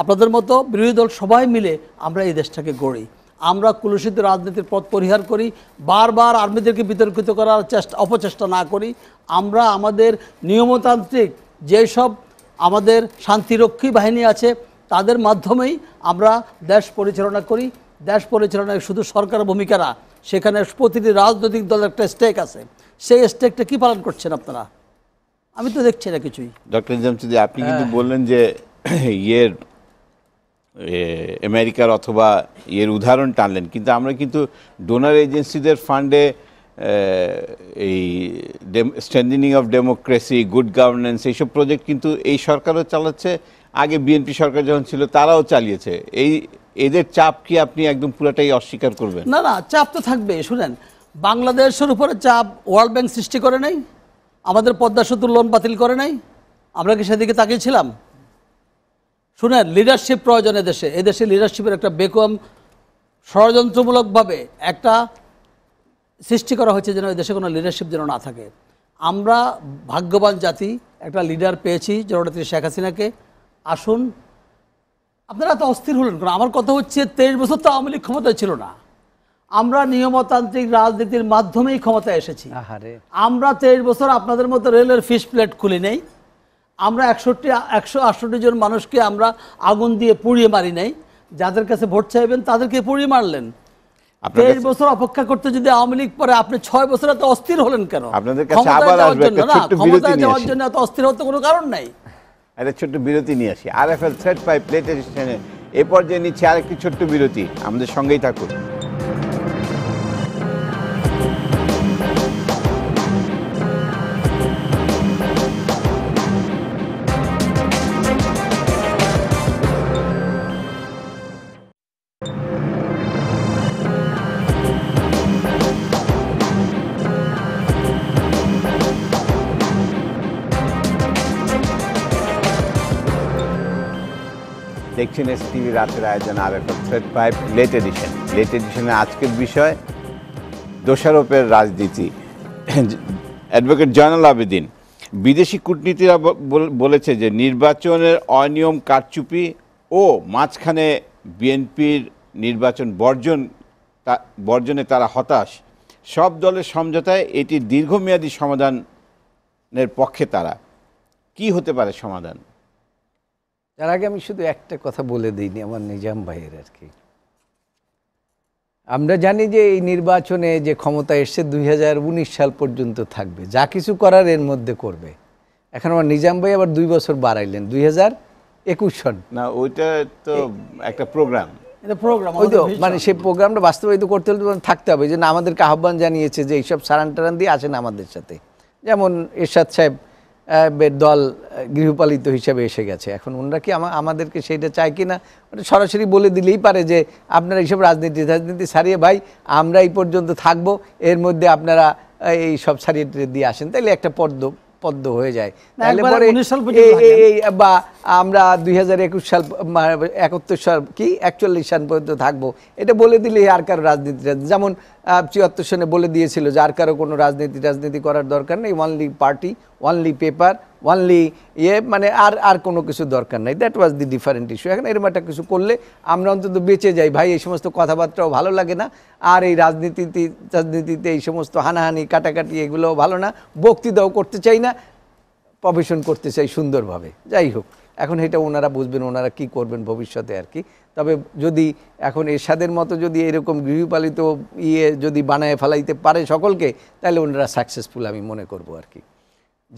আপনাদের মতো বিরোধী দল সবাই মিলে আমরা এই দেশটাকে গড়ি আমরা কুলুষিত রাজনীতির পথ পরিহার করি বারবার আর্মিদেরকে বিতর্কিত করার চেষ্টা অপচেষ্টা না করি আমরা আমাদের নিয়মতান্ত্রিক যেসব আমাদের শান্তিরক্ষী বাহিনী আছে তাদের মাধ্যমেই আমরা দেশ পরিচালনা করি দেশ পরিচালনায় শুধু সরকারের ভূমিকা না সেখানে প্রতিটি রাজনৈতিক দলের একটা স্টেক আছে সেই স্টেকটা কি পালন করছেন আপনারা আমি তো দেখছি না কিছুই ডক্টর জামসুদ্দি আপনি হ্যাঁ। কিন্তু বললেন যে ইয়ের আমেরিকার অথবা ইয়ের উদাহরণ টানলেন কিন্তু আমরা কিন্তু ডোনার এজেন্সিদের ফান্ডে এই strengthening of democracy good governance এইসব প্রজেক্ট কিন্তু এই সরকারও চালাচ্ছে আগে বিএনপি সরকার যখন ছিল তারাও চালিয়েছে এই এদের চাপ কি আপনি একদম পুরাটাই অস্বীকার করবেন না না চাপ তো থাকবে শুনেন বাংলাদেশের উপরে চাপ ওয়ার্ল্ড ব্যাংক সৃষ্টি করে নাই আমাদের পদ্মা সেতুর লোন বাতিল করে নাই আমরা কি সেদিকে তাকিয়েছিলাম শুনেন লিডারশিপ প্রয়োজন এদেশে এদেশে লিডারশিপের একটা বেকম ষড়যন্ত্রমূলকভাবে একটা সৃষ্টি করা হয়েছে যেন দেশে কোনো লিডারশিপ যেন না থাকে আমরা ভাগ্যবান জাতি একটা লিডার পেয়েছি জননেত্রী শেখ হাসিনাকে আসুন আপনারা তো অস্থির হলেন কারণ আমার কথা হচ্ছে তেইশ বছর তো আওয়ামী লীগ ক্ষমতায় ছিল না আমরা নিয়মতান্ত্রিক রাজনীতির মাধ্যমেই ক্ষমতায় এসেছি আমরা তেইশ বছর আপনাদের মতো রেলের ফিশ প্লেট খুলি নেই আমরা একষট্টি একশো আটষট্টি জন মানুষকে আমরা আগুন দিয়ে পুড়িয়ে মারি নাই যাদের কাছে ভোট চাইবেন তাদেরকে পুড়িয়ে মারলেন বছর অপেক্ষা করতে যদি আওয়ামী লীগ পরে আপনি ছয় বছর অস্থির হলেন কেন আপনাদের কাছে আবার যাওয়ার জন্য এত অস্থির কোনো কারণ একটা ছোট্ট বিরতি নিয়ে আসি আর এফ এল থ্রেড নিচ্ছে আরেকটি ছোট্ট বিরতি আমাদের সঙ্গেই থাকুন দেখছেন এস টিভি রাতের আয়োজন আর এক thread five late edition late এডিশনে আজকের বিষয় দোষারোপের রাজনীতি অ্যাডভোকেট জয়নাল আবেদিন বিদেশি কূটনীতিরা বলেছে যে নির্বাচনের অনিয়ম কারচুপি ও মাঝখানে বিএনপির নির্বাচন বর্জন বর্জনে তারা হতাশ সব দলের সমঝোতায় এটি দীর্ঘমেয়াদী সমাধানের পক্ষে তারা কি হতে পারে সমাধান তার আগে আমি শুধু একটা কথা বলে দিইনি আমার নিজাম ভাইয়ের আর কি আমরা জানি যে এই নির্বাচনে যে ক্ষমতা এসছে দুই সাল পর্যন্ত থাকবে যা কিছু করার এর মধ্যে করবে এখন আমার নিজাম ভাই আবার দুই বছর বাড়াইলেন দুই সন না ওইটা তো একটা প্রোগ্রাম মানে সেই প্রোগ্রামটা বাস্তবায়িত করতে হলে থাকতে হবে যে না আমাদেরকে আহ্বান জানিয়েছে যে এইসব সারান টারান দিয়ে আসেন আমাদের সাথে যেমন এরশাদ সাহেব দল গৃহপালিত হিসেবে এসে গেছে এখন ওনারা কি আমাদেরকে সেটা চায় কি না সরাসরি বলে দিলেই পারে যে আপনারা এইসব রাজনীতি রাজনীতি সারিয়ে ভাই আমরা এই পর্যন্ত থাকবো এর মধ্যে আপনারা এই সব সারিয়ে দিয়ে আসেন তাইলে একটা পদ্ম পদ্ম হয়ে যায় তাহলে পরে বা আমরা দুই হাজার একুশ সাল একাত্তর সাল কি একচল্লিশ সাল পর্যন্ত থাকবো এটা বলে দিলে আর কারো রাজনীতি যেমন চুয়াত্তর সনে বলে দিয়েছিল যে আর কারো কোনো রাজনীতি রাজনীতি করার দরকার নেই only party only paper only ইয়ে মানে আর আর কোনো কিছু দরকার নাই that was the different issue এখন এরম একটা কিছু করলে আমরা অন্তত বেঁচে যাই ভাই এই সমস্ত কথাবার্তাও ভালো লাগে না আর এই রাজনীতিতে রাজনীতিতে এই সমস্ত হানাহানি কাটাকাটি এগুলোও ভালো না বক্তৃতাও করতে চাই না প্রবেশন করতে চাই সুন্দরভাবে যাই হোক এখন এটা ওনারা বুঝবেন ওনারা কি করবেন ভবিষ্যতে আর কি তবে যদি এখন এরশাদের মতো যদি এরকম গৃহপালিত ইয়ে যদি বানায় ফেলাইতে পারে সকলকে তাহলে ওনারা সাকসেসফুল আমি মনে করব আর কি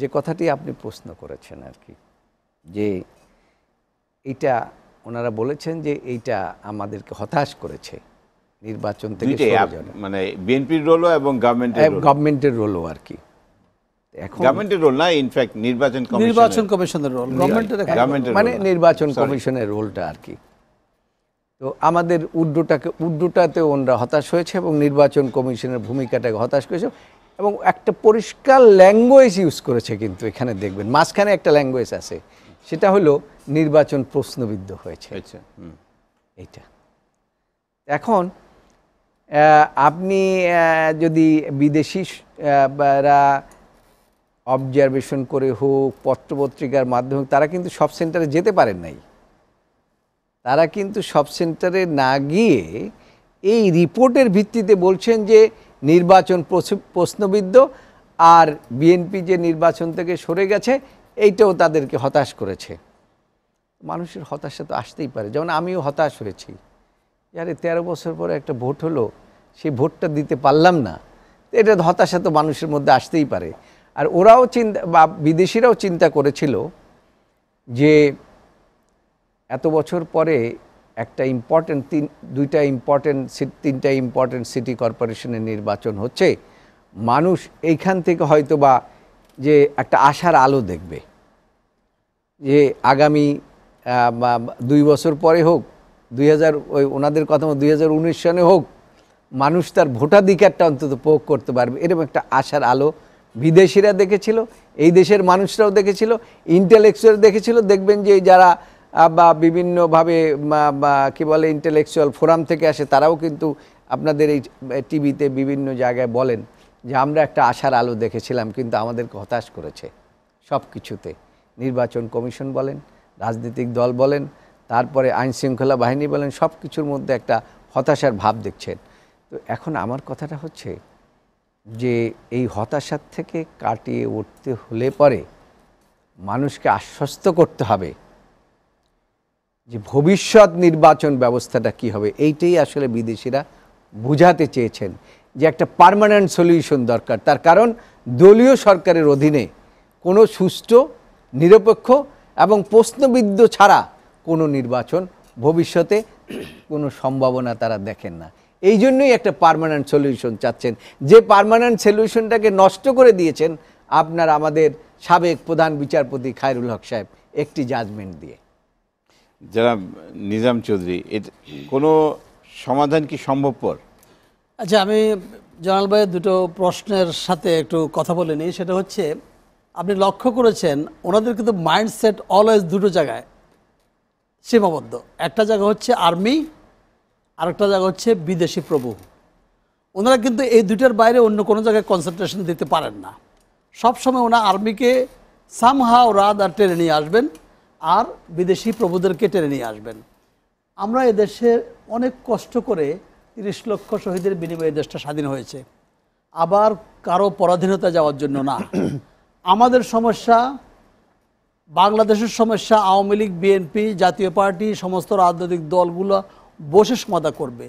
যে কথাটি আপনি প্রশ্ন করেছেন আর কি যে এটা ওনারা বলেছেন যে এইটা আমাদেরকে হতাশ করেছে নির্বাচন থেকে মানে বিএনপির রোলও এবং গভর্নমেন্টের গভর্নমেন্টের রোলও আর কি নির্বাচন কমিশনের রোলটা মানে আর কি তো আমাদের উর্দুটাকে উর্দুটাতে ওনারা হতাশ হয়েছে এবং নির্বাচন কমিশনের ভূমিকাটাকে হতাশ করেছে এবং একটা পরিষ্কার ল্যাঙ্গুয়েজ ইউজ করেছে কিন্তু এখানে দেখবেন মাঝখানে একটা ল্যাঙ্গুয়েজ আছে সেটা হলো নির্বাচন প্রশ্নবিদ্ধ হয়েছে এটা এখন আপনি যদি বিদেশি রা অবজারভেশন করে হোক পত্রপত্রিকার মাধ্যমে তারা কিন্তু সব সেন্টারে যেতে পারেন নাই তারা কিন্তু সব সেন্টারে না গিয়ে এই রিপোর্টের ভিত্তিতে বলছেন যে নির্বাচন প্রশ্নবিদ্ধ আর বিএনপি যে নির্বাচন থেকে সরে গেছে এইটাও তাদেরকে হতাশ করেছে মানুষের হতাশা তো আসতেই পারে যেমন আমিও হতাশ হয়েছি আরে তেরো বছর পরে একটা ভোট হলো সেই ভোটটা দিতে পারলাম না এটা হতাশা তো মানুষের মধ্যে আসতেই পারে আর ওরাও চিন্তা বা বিদেশিরাও চিন্তা করেছিল যে এত বছর পরে একটা ইম্পর্টেন্ট তিন দুইটা ইম্পর্টেন্ট তিনটা ইম্পর্টেন্ট সিটি কর্পোরেশনের নির্বাচন হচ্ছে মানুষ এইখান থেকে হয়তো বা যে একটা আশার আলো দেখবে যে আগামী দুই বছর পরে হোক দুই হাজার ওই ওনাদের কথা দুই হাজার উনিশ সনে হোক মানুষ তার ভোটাধিকারটা অন্তত প্রয়োগ করতে পারবে এরকম একটা আশার আলো বিদেশিরা দেখেছিল এই দেশের মানুষরাও দেখেছিল ইন্টেলেকচুয়াল দেখেছিল দেখবেন যে যারা বা বিভিন্নভাবে কি বলে ইন্টেলেকচুয়াল ফোরাম থেকে আসে তারাও কিন্তু আপনাদের এই টিভিতে বিভিন্ন জায়গায় বলেন যে আমরা একটা আশার আলো দেখেছিলাম কিন্তু আমাদেরকে হতাশ করেছে সব কিছুতে নির্বাচন কমিশন বলেন রাজনৈতিক দল বলেন তারপরে আইন শৃঙ্খলা বাহিনী বলেন সব কিছুর মধ্যে একটা হতাশার ভাব দেখছেন তো এখন আমার কথাটা হচ্ছে যে এই হতাশার থেকে কাটিয়ে উঠতে হলে পরে মানুষকে আশ্বস্ত করতে হবে যে ভবিষ্যৎ নির্বাচন ব্যবস্থাটা কি হবে এইটাই আসলে বিদেশিরা বুঝাতে চেয়েছেন যে একটা পারমানেন্ট সলিউশন দরকার তার কারণ দলীয় সরকারের অধীনে কোনো সুষ্ঠু নিরপেক্ষ এবং প্রশ্নবিদ্ধ ছাড়া কোনো নির্বাচন ভবিষ্যতে কোনো সম্ভাবনা তারা দেখেন না এই জন্যই একটা পারমানেন্ট সলিউশন চাচ্ছেন যে পারমানেন্ট সলিউশনটাকে নষ্ট করে দিয়েছেন আপনার আমাদের সাবেক প্রধান বিচারপতি খায়রুল হক সাহেব একটি জাজমেন্ট দিয়ে যারা নিজাম চৌধুরী কোনো সমাধান কি সম্ভবপর আচ্ছা আমি জনাল ভাইয়ের দুটো প্রশ্নের সাথে একটু কথা বলে নিই সেটা হচ্ছে আপনি লক্ষ্য করেছেন ওনাদের কিন্তু মাইন্ডসেট অলওয়েজ দুটো জায়গায় সীমাবদ্ধ একটা জায়গা হচ্ছে আর্মি আরেকটা জায়গা হচ্ছে বিদেশি প্রভু ওনারা কিন্তু এই দুইটার বাইরে অন্য কোনো জায়গায় কনসেন্ট্রেশন দিতে পারেন না সবসময় ওনা আর্মিকে সামহাও রাত আর টেনে নিয়ে আসবেন আর বিদেশি প্রভুদেরকে টেনে নিয়ে আসবেন আমরা এদেশে অনেক কষ্ট করে তিরিশ লক্ষ শহীদের বিনিময়ে দেশটা স্বাধীন হয়েছে আবার কারো পরাধীনতা যাওয়ার জন্য না আমাদের সমস্যা বাংলাদেশের সমস্যা আওয়ামী লীগ বিএনপি জাতীয় পার্টি সমস্ত রাজনৈতিক দলগুলো বসে সমাধা করবে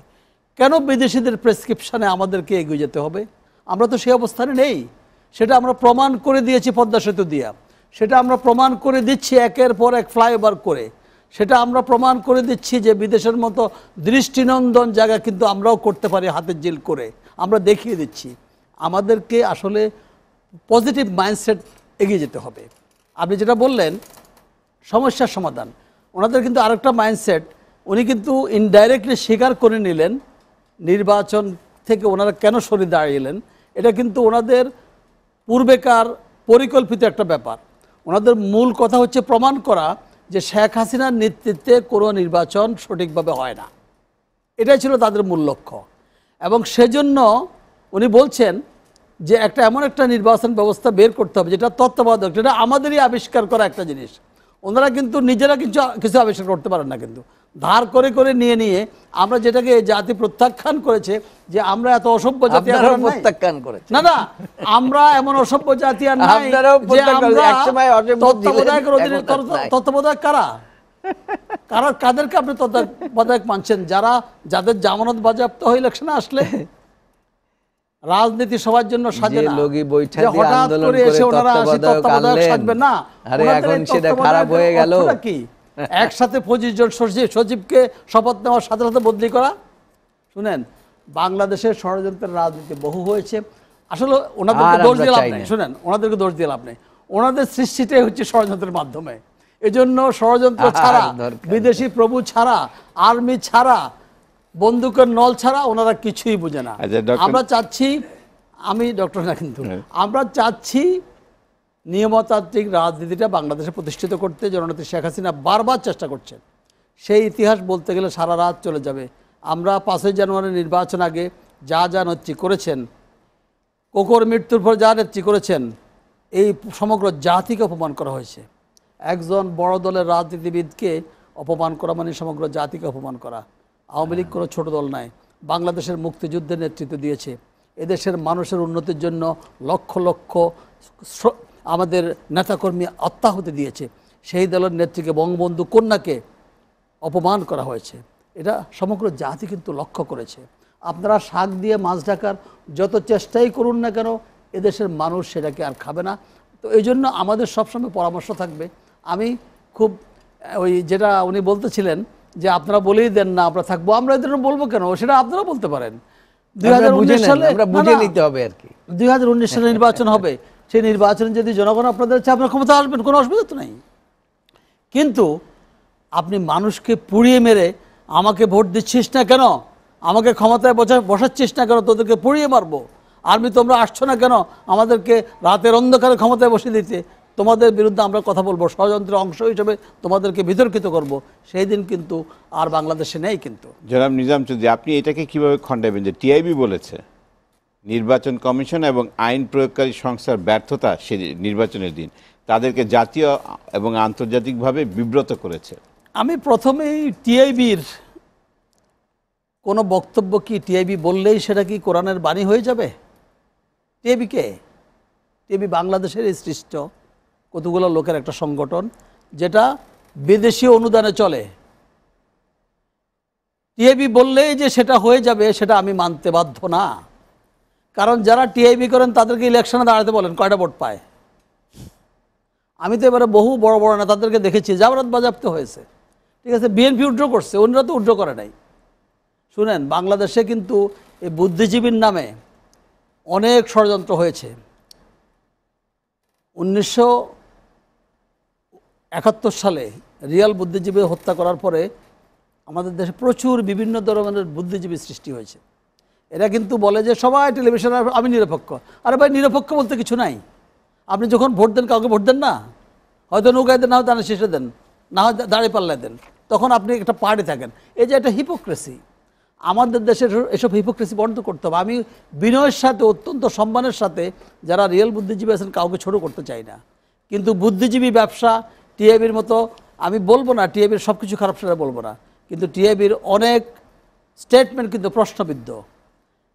কেন বিদেশিদের প্রেসক্রিপশানে আমাদেরকে এগিয়ে যেতে হবে আমরা তো সেই অবস্থানে নেই সেটা আমরা প্রমাণ করে দিয়েছি পদ্মা সেতু দিয়া সেটা আমরা প্রমাণ করে দিচ্ছি একের পর এক ফ্লাইওভার করে সেটা আমরা প্রমাণ করে দিচ্ছি যে বিদেশের মতো দৃষ্টিনন্দন জায়গা কিন্তু আমরাও করতে পারি হাতের জেল করে আমরা দেখিয়ে দিচ্ছি আমাদেরকে আসলে পজিটিভ মাইন্ডসেট এগিয়ে যেতে হবে আপনি যেটা বললেন সমস্যার সমাধান ওনাদের কিন্তু আরেকটা মাইন্ডসেট উনি কিন্তু ইনডাইরেক্টলি স্বীকার করে নিলেন নির্বাচন থেকে ওনারা কেন সরে দাঁড়িয়েলেন এটা কিন্তু ওনাদের পূর্বেকার পরিকল্পিত একটা ব্যাপার ওনাদের মূল কথা হচ্ছে প্রমাণ করা যে শেখ হাসিনার নেতৃত্বে কোনো নির্বাচন সঠিকভাবে হয় না এটাই ছিল তাদের মূল লক্ষ্য এবং সেজন্য উনি বলছেন যে একটা এমন একটা নির্বাচন ব্যবস্থা বের করতে হবে যেটা তত্ত্বাবধায়ক যেটা আমাদেরই আবিষ্কার করা একটা জিনিস ওনারা কিন্তু নিজেরা কিছু কিছু আবিষ্কার করতে পারেন না কিন্তু ধার করে করে নিয়ে নিয়ে আমরা যেটাকে জাতি প্রত্যাখ্যান করেছে যে আমরা এত অসভ্য জাতি প্রত্যাখ্যান করে না না আমরা এমন অসভ্য জাতি আর তত্ত্বাবধায়ক কারা কারণ কাদেরকে আপনি তত্ত্বাবধায়ক মানছেন যারা যাদের জামানত বাজেয়াপ্ত হয়ে ইলেকশনে আসলে রাজনীতি সবার জন্য একসাথে পঁচিশ জন সচিব সচিবকে শপথ নেওয়ার সাথে সাথে বদলি করা শুনেন বাংলাদেশের ষড়যন্ত্রের রাজনীতি বহু হয়েছে আসলে ওনাদেরকে দোষ দিয়ে লাভ নেই শুনেন ওনাদেরকে দোষ দিয়ে লাভ নেই ওনাদের সৃষ্টিটাই হচ্ছে ষড়যন্ত্রের মাধ্যমে এজন্য ষড়যন্ত্র ছাড়া বিদেশি প্রভু ছাড়া আর্মি ছাড়া বন্দুকের নল ছাড়া ওনারা কিছুই বোঝে না আচ্ছা, আমরা চাচ্ছি আমি ডক্টর না কিন্তু হ্যাঁ। আমরা চাচ্ছি নিয়মতান্ত্রিক রাজনীতিটা বাংলাদেশে প্রতিষ্ঠিত করতে জননেত্রী শেখ হাসিনা বারবার চেষ্টা করছেন সেই ইতিহাস বলতে গেলে সারা রাত চলে যাবে আমরা পাঁচই জানুয়ারি নির্বাচন আগে যা যা নেত্রী করেছেন কোকর মৃত্যুর পর যা নেত্রী করেছেন এই সমগ্র জাতিকে অপমান করা হয়েছে একজন বড় দলের রাজনীতিবিদকে অপমান করা মানে সমগ্র জাতিকে অপমান করা আওয়ামী লীগ কোনো ছোটো দল নয় বাংলাদেশের মুক্তিযুদ্ধের নেতৃত্ব দিয়েছে এদেশের মানুষের উন্নতির জন্য লক্ষ লক্ষ আমাদের নেতাকর্মী আত্মাহতি দিয়েছে সেই দলের নেত্রীকে বঙ্গবন্ধু কন্যাকে অপমান করা হয়েছে এটা সমগ্র জাতি কিন্তু লক্ষ্য করেছে আপনারা শাক দিয়ে মাছ ঢাকার যত চেষ্টাই করুন না কেন এদেশের মানুষ সেটাকে আর খাবে না তো এই জন্য আমাদের সবসময় পরামর্শ থাকবে আমি খুব ওই যেটা উনি বলতেছিলেন যে আপনারা বলেই দেন না আমরা থাকবো আমরা এদের বলবো কেন সেটা আপনারা বলতে পারেন দুই হাজার উনিশ সালে নির্বাচন হবে সেই নির্বাচনে যদি জনগণ আপনাদের আপনার ক্ষমতা আসবেন কোনো অসুবিধা তো নেই কিন্তু আপনি মানুষকে পুড়িয়ে মেরে আমাকে ভোট দিচ্ছিস না কেন আমাকে ক্ষমতায় বসা বসাচ্ছিস না কেন তোদেরকে পুড়িয়ে মারবো আর্মি তোমরা আসছো না কেন আমাদেরকে রাতের অন্ধকারে ক্ষমতায় বসে দিতে তোমাদের বিরুদ্ধে আমরা কথা বলবো ষড়যন্ত্রের অংশ হিসেবে তোমাদেরকে বিতর্কিত করব সেই দিন কিন্তু আর বাংলাদেশে নেই কিন্তু জনাব নিজাম চৌধুরী আপনি এটাকে কিভাবে খণ্ডাবেন যে টিআইবি বলেছে নির্বাচন কমিশন এবং আইন প্রয়োগকারী সংস্থার ব্যর্থতা সে নির্বাচনের দিন তাদেরকে জাতীয় এবং আন্তর্জাতিকভাবে বিব্রত করেছে আমি প্রথমেই টিআইবির কোনো বক্তব্য কি টিআইবি বললেই সেটা কি কোরআনের বাণী হয়ে যাবে টিআইবি কে টিআইবি বাংলাদেশের সৃষ্ট কতগুলো লোকের একটা সংগঠন যেটা বিদেশি অনুদানে চলে টিআইবি বললেই যে সেটা হয়ে যাবে সেটা আমি মানতে বাধ্য না কারণ যারা টিআইবি করেন তাদেরকে ইলেকশনে দাঁড়াতে বলেন কয়টা ভোট পায় আমি তো এবারে বহু বড় বড় নেতাদেরকে দেখেছি জাবরাত বাজাপ্ত হয়েছে ঠিক আছে বিএনপি উড্রো করছে অন্যরা তো উড্র করে নাই শুনেন বাংলাদেশে কিন্তু এই বুদ্ধিজীবীর নামে অনেক ষড়যন্ত্র হয়েছে উনিশশো একাত্তর সালে রিয়াল বুদ্ধিজীবী হত্যা করার পরে আমাদের দেশে প্রচুর বিভিন্ন ধরনের বুদ্ধিজীবী সৃষ্টি হয়েছে এরা কিন্তু বলে যে সবাই টেলিভিশনে আমি নিরপেক্ষ আরে ভাই নিরপেক্ষ বলতে কিছু নাই আপনি যখন ভোট দেন কাউকে ভোট দেন না হয়তো নৌকায় দেন না হয় শেষে দেন না হয় দাঁড়িয়ে পাল্লায় দেন তখন আপনি একটা পার্টি থাকেন এই যে একটা হিপোক্রেসি আমাদের দেশের এসব হিপোক্রেসি বন্ধ করতে হবে আমি বিনয়ের সাথে অত্যন্ত সম্মানের সাথে যারা রিয়েল বুদ্ধিজীবী আছেন কাউকে ছোট করতে চাই না কিন্তু বুদ্ধিজীবী ব্যবসা টিআইবির মতো আমি বলবো না টিআইবির সব কিছু খারাপ সেটা বলবো না কিন্তু টিআইবির অনেক স্টেটমেন্ট কিন্তু প্রশ্নবিদ্ধ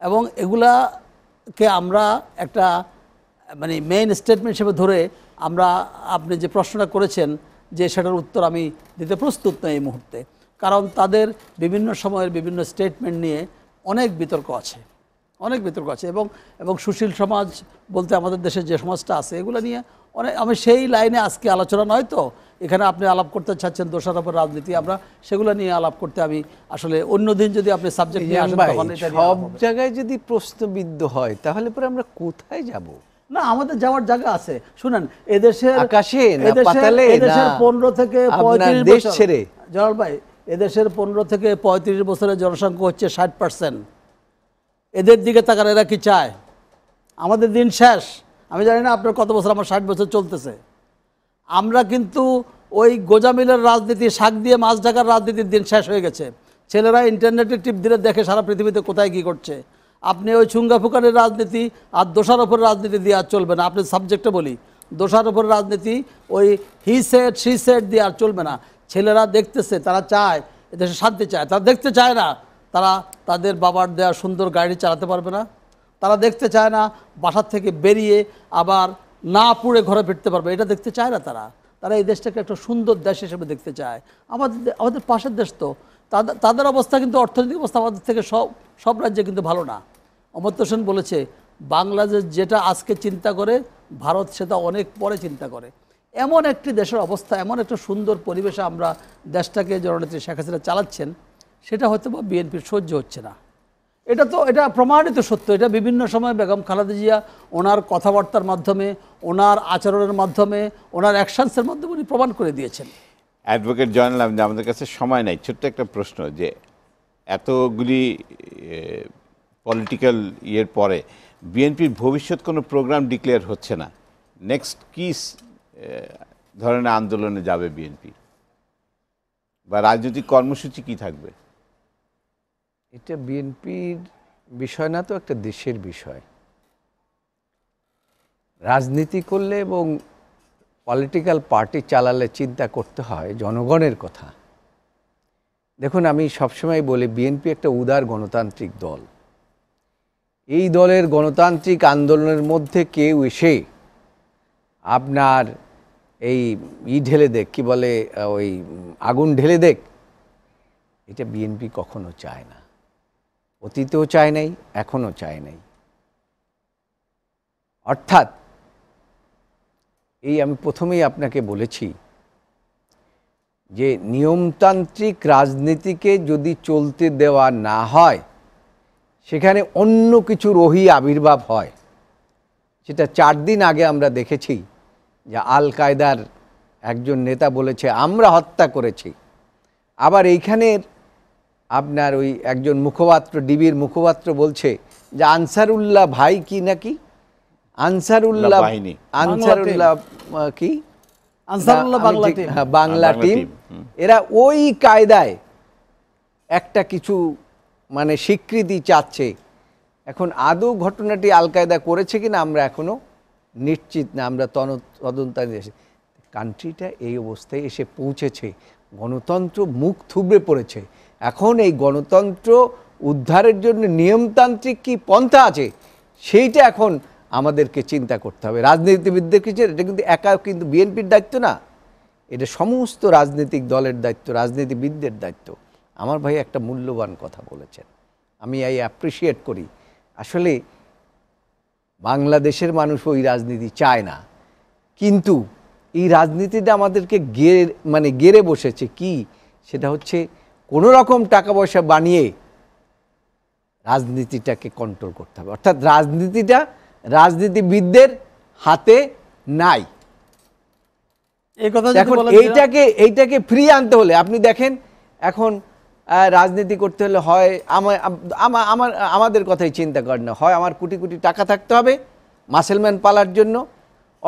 এবং এগুলাকে আমরা একটা মানে মেইন স্টেটমেন্ট হিসেবে ধরে আমরা আপনি যে প্রশ্নটা করেছেন যে সেটার উত্তর আমি দিতে প্রস্তুত নই এই মুহূর্তে কারণ তাদের বিভিন্ন সময়ের বিভিন্ন স্টেটমেন্ট নিয়ে অনেক বিতর্ক আছে অনেক বিতর্ক আছে এবং এবং সুশীল সমাজ বলতে আমাদের দেশে যে সমাজটা আছে এগুলো নিয়ে অনেক মানে আমি সেই লাইনে আজকে আলোচনা নয় তো এখানে আপনি আলাপ করতে চাচ্ছেন দোষারোপের রাজনীতি আমরা সেগুলো নিয়ে আলাপ করতে আমি আসলে অন্যদিন যদি আপনি সাবজেক্ট নিয়ে আসেন সব জায়গায় যদি প্রশ্নবিদ্ধ হয় তাহলে পরে আমরা কোথায় যাব না আমাদের যাওয়ার জায়গা আছে শুনেন এদেশের আকাশে এদেশের পনেরো থেকে পঁয়ত্রিশ দেশ ছেড়ে জলাল ভাই এদেশের পনেরো থেকে পঁয়ত্রিশ বছরের জনসংখ্যা হচ্ছে ষাট পার্সেন্ট এদের দিকে তাকার এরা কি চায় আমাদের দিন শেষ আমি জানি না আপনার কত বছর আমার ষাট বছর চলতেছে আমরা কিন্তু ওই গোজামিলের রাজনীতি শাক দিয়ে মাছ ঢাকার রাজনীতির দিন শেষ হয়ে গেছে ছেলেরা ইন্টারনেটে টিপ দিলে দেখে সারা পৃথিবীতে কোথায় কী করছে আপনি ওই ফুকারের রাজনীতি আর দোষার ওপর রাজনীতি দিয়ে আর চলবে না আপনি সাবজেক্টে বলি দোষার ওপর রাজনীতি ওই হি সেট সি সেট দিয়ে আর চলবে না ছেলেরা দেখতেছে তারা চায় এদেশে শান্তি চায় তারা দেখতে চায় না তারা তাদের বাবার দেয়া সুন্দর গাড়ি চালাতে পারবে না তারা দেখতে চায় না বাসার থেকে বেরিয়ে আবার না পুড়ে ঘরে ফিরতে পারবে এটা দেখতে চায় না তারা তারা এই দেশটাকে একটা সুন্দর দেশ হিসেবে দেখতে চায় আমাদের আমাদের পাশের দেশ তো তাদের তাদের অবস্থা কিন্তু অর্থনৈতিক অবস্থা আমাদের থেকে সব সব রাজ্যে কিন্তু ভালো না অমর্ত্য সেন বলেছে বাংলাদেশ যেটা আজকে চিন্তা করে ভারত সেটা অনেক পরে চিন্তা করে এমন একটি দেশের অবস্থা এমন একটা সুন্দর পরিবেশে আমরা দেশটাকে জননেত্রী শেখ হাসিনা চালাচ্ছেন সেটা হয়তো বা বিএনপির সহ্য হচ্ছে না এটা তো এটা প্রমাণিত সত্য এটা বিভিন্ন সময় বেগম খালেদা জিয়া ওনার কথাবার্তার মাধ্যমে ওনার আচরণের মাধ্যমে ওনার অ্যাকশানসের মাধ্যমে উনি প্রমাণ করে দিয়েছেন অ্যাডভোকেট জানলাম যে আমাদের কাছে সময় নাই ছোট্ট একটা প্রশ্ন যে এতগুলি পলিটিক্যাল ইয়ের পরে বিএনপির ভবিষ্যৎ কোনো প্রোগ্রাম ডিক্লেয়ার হচ্ছে না নেক্সট কি ধরনের আন্দোলনে যাবে বিএনপি বা রাজনৈতিক কর্মসূচি কি থাকবে এটা বিএনপির বিষয় না তো একটা দেশের বিষয় রাজনীতি করলে এবং পলিটিক্যাল পার্টি চালালে চিন্তা করতে হয় জনগণের কথা দেখুন আমি সবসময় বলি বিএনপি একটা উদার গণতান্ত্রিক দল এই দলের গণতান্ত্রিক আন্দোলনের মধ্যে কেউ এসে আপনার এই ই ঢেলে দেখ কি বলে ওই আগুন ঢেলে দেখ এটা বিএনপি কখনো চায় না অতীতেও চায় নাই এখনও চায় নাই অর্থাৎ এই আমি প্রথমেই আপনাকে বলেছি যে নিয়মতান্ত্রিক রাজনীতিকে যদি চলতে দেওয়া না হয় সেখানে অন্য কিছু রোহি আবির্ভাব হয় সেটা চার দিন আগে আমরা দেখেছি যে আল কায়দার একজন নেতা বলেছে আমরা হত্যা করেছি আবার এইখানের আপনার ওই একজন মুখপাত্র ডিবির মুখপাত্র বলছে যে আনসারুল্লাহ ভাই কি নাকি আনসারুল্লাহ আনসারুল্লাহ কি বাংলা টিম এরা ওই কায়দায় একটা কিছু মানে স্বীকৃতি চাচ্ছে এখন আদৌ ঘটনাটি আল কায়দা করেছে কিনা আমরা এখনো নিশ্চিত না আমরা তদন্তাধীন এসে কান্ট্রিটা এই অবস্থায় এসে পৌঁছেছে গণতন্ত্র মুখ থুবড়ে পড়েছে এখন এই গণতন্ত্র উদ্ধারের জন্য নিয়মতান্ত্রিক কি পন্থা আছে সেইটা এখন আমাদেরকে চিন্তা করতে হবে রাজনীতিবিদদের কিছু এটা কিন্তু একা কিন্তু বিএনপির দায়িত্ব না এটা সমস্ত রাজনৈতিক দলের দায়িত্ব রাজনীতিবিদদের দায়িত্ব আমার ভাই একটা মূল্যবান কথা বলেছেন আমি এই অ্যাপ্রিসিয়েট করি আসলে বাংলাদেশের মানুষ ওই রাজনীতি চায় না কিন্তু এই রাজনীতিটা আমাদেরকে গের মানে গেড়ে বসেছে কি সেটা হচ্ছে কোনো রকম টাকা পয়সা বানিয়ে রাজনীতিটাকে কন্ট্রোল করতে হবে অর্থাৎ রাজনীতিটা রাজনীতিবিদদের হাতে নাই এখন এইটাকে এইটাকে ফ্রি আনতে হলে আপনি দেখেন এখন রাজনীতি করতে হলে হয় আমার আমার আমাদের কথাই চিন্তা করেন না হয় আমার কোটি কোটি টাকা থাকতে হবে মাসেলম্যান পালার জন্য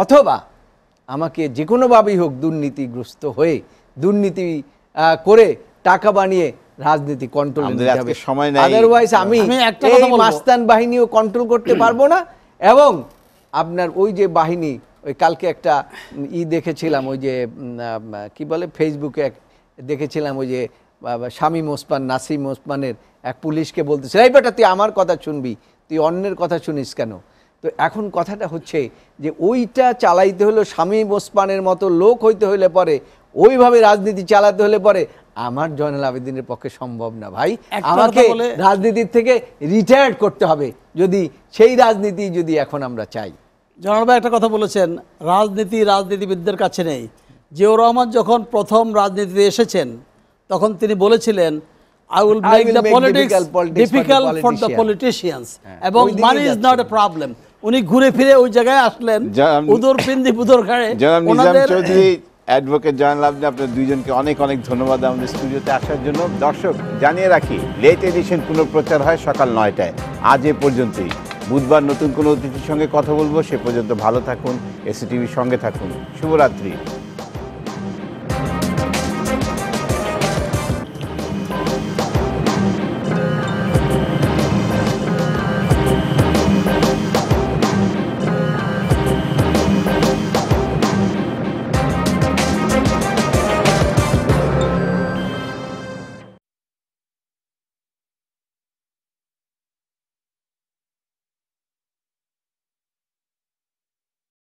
অথবা আমাকে যে কোনোভাবেই হোক দুর্নীতিগ্রস্ত হয়ে দুর্নীতি করে টাকা বানিয়ে রাজনীতি কন্ট্রোল আদারওয়াইজ আমি মাস্তান বাহিনীও কন্ট্রোল করতে পারবো না এবং আপনার ওই যে বাহিনী ওই কালকে একটা ই দেখেছিলাম ওই যে কি বলে ফেসবুকে এক দেখেছিলাম ওই যে স্বামী ওসমান নাসিম ওসমানের এক পুলিশকে বলতেছিল এই বেটা তুই আমার কথা শুনবি তুই অন্যের কথা শুনিস কেন তো এখন কথাটা হচ্ছে যে ওইটা চালাইতে হলো স্বামী ওসমানের মতো লোক হইতে হলে পরে ওইভাবে রাজনীতি চালাতে হলে পরে আমার জয়নাল আবেদিনের পক্ষে সম্ভব না ভাই আমাকে রাজনীতির থেকে রিটায়ার্ড করতে হবে যদি সেই রাজনীতি যদি এখন আমরা চাই জয়নাল ভাই একটা কথা বলেছেন রাজনীতি রাজনীতিবিদদের কাছে নেই জিয়র রহমান যখন প্রথম রাজনীতিতে এসেছেন তখন তিনি বলেছিলেন I will make the politics difficult for the politicians এবং money is not a problem উনি ঘুরে ফিরে ওই জায়গায় আসলেন উদর পিন্দি বুদর ঘাড়ে অ্যাডভোকেট জয়নাল আবদিন আপনার দুইজনকে অনেক অনেক ধন্যবাদ আমাদের স্টুডিওতে আসার জন্য দর্শক জানিয়ে রাখি লেট এডিশন পুনঃপ্রচার হয় সকাল নয়টায় আজ এ পর্যন্তই বুধবার নতুন কোনো অতিথির সঙ্গে কথা বলবো সে পর্যন্ত ভালো থাকুন এসিটিভির সঙ্গে থাকুন শুভরাত্রি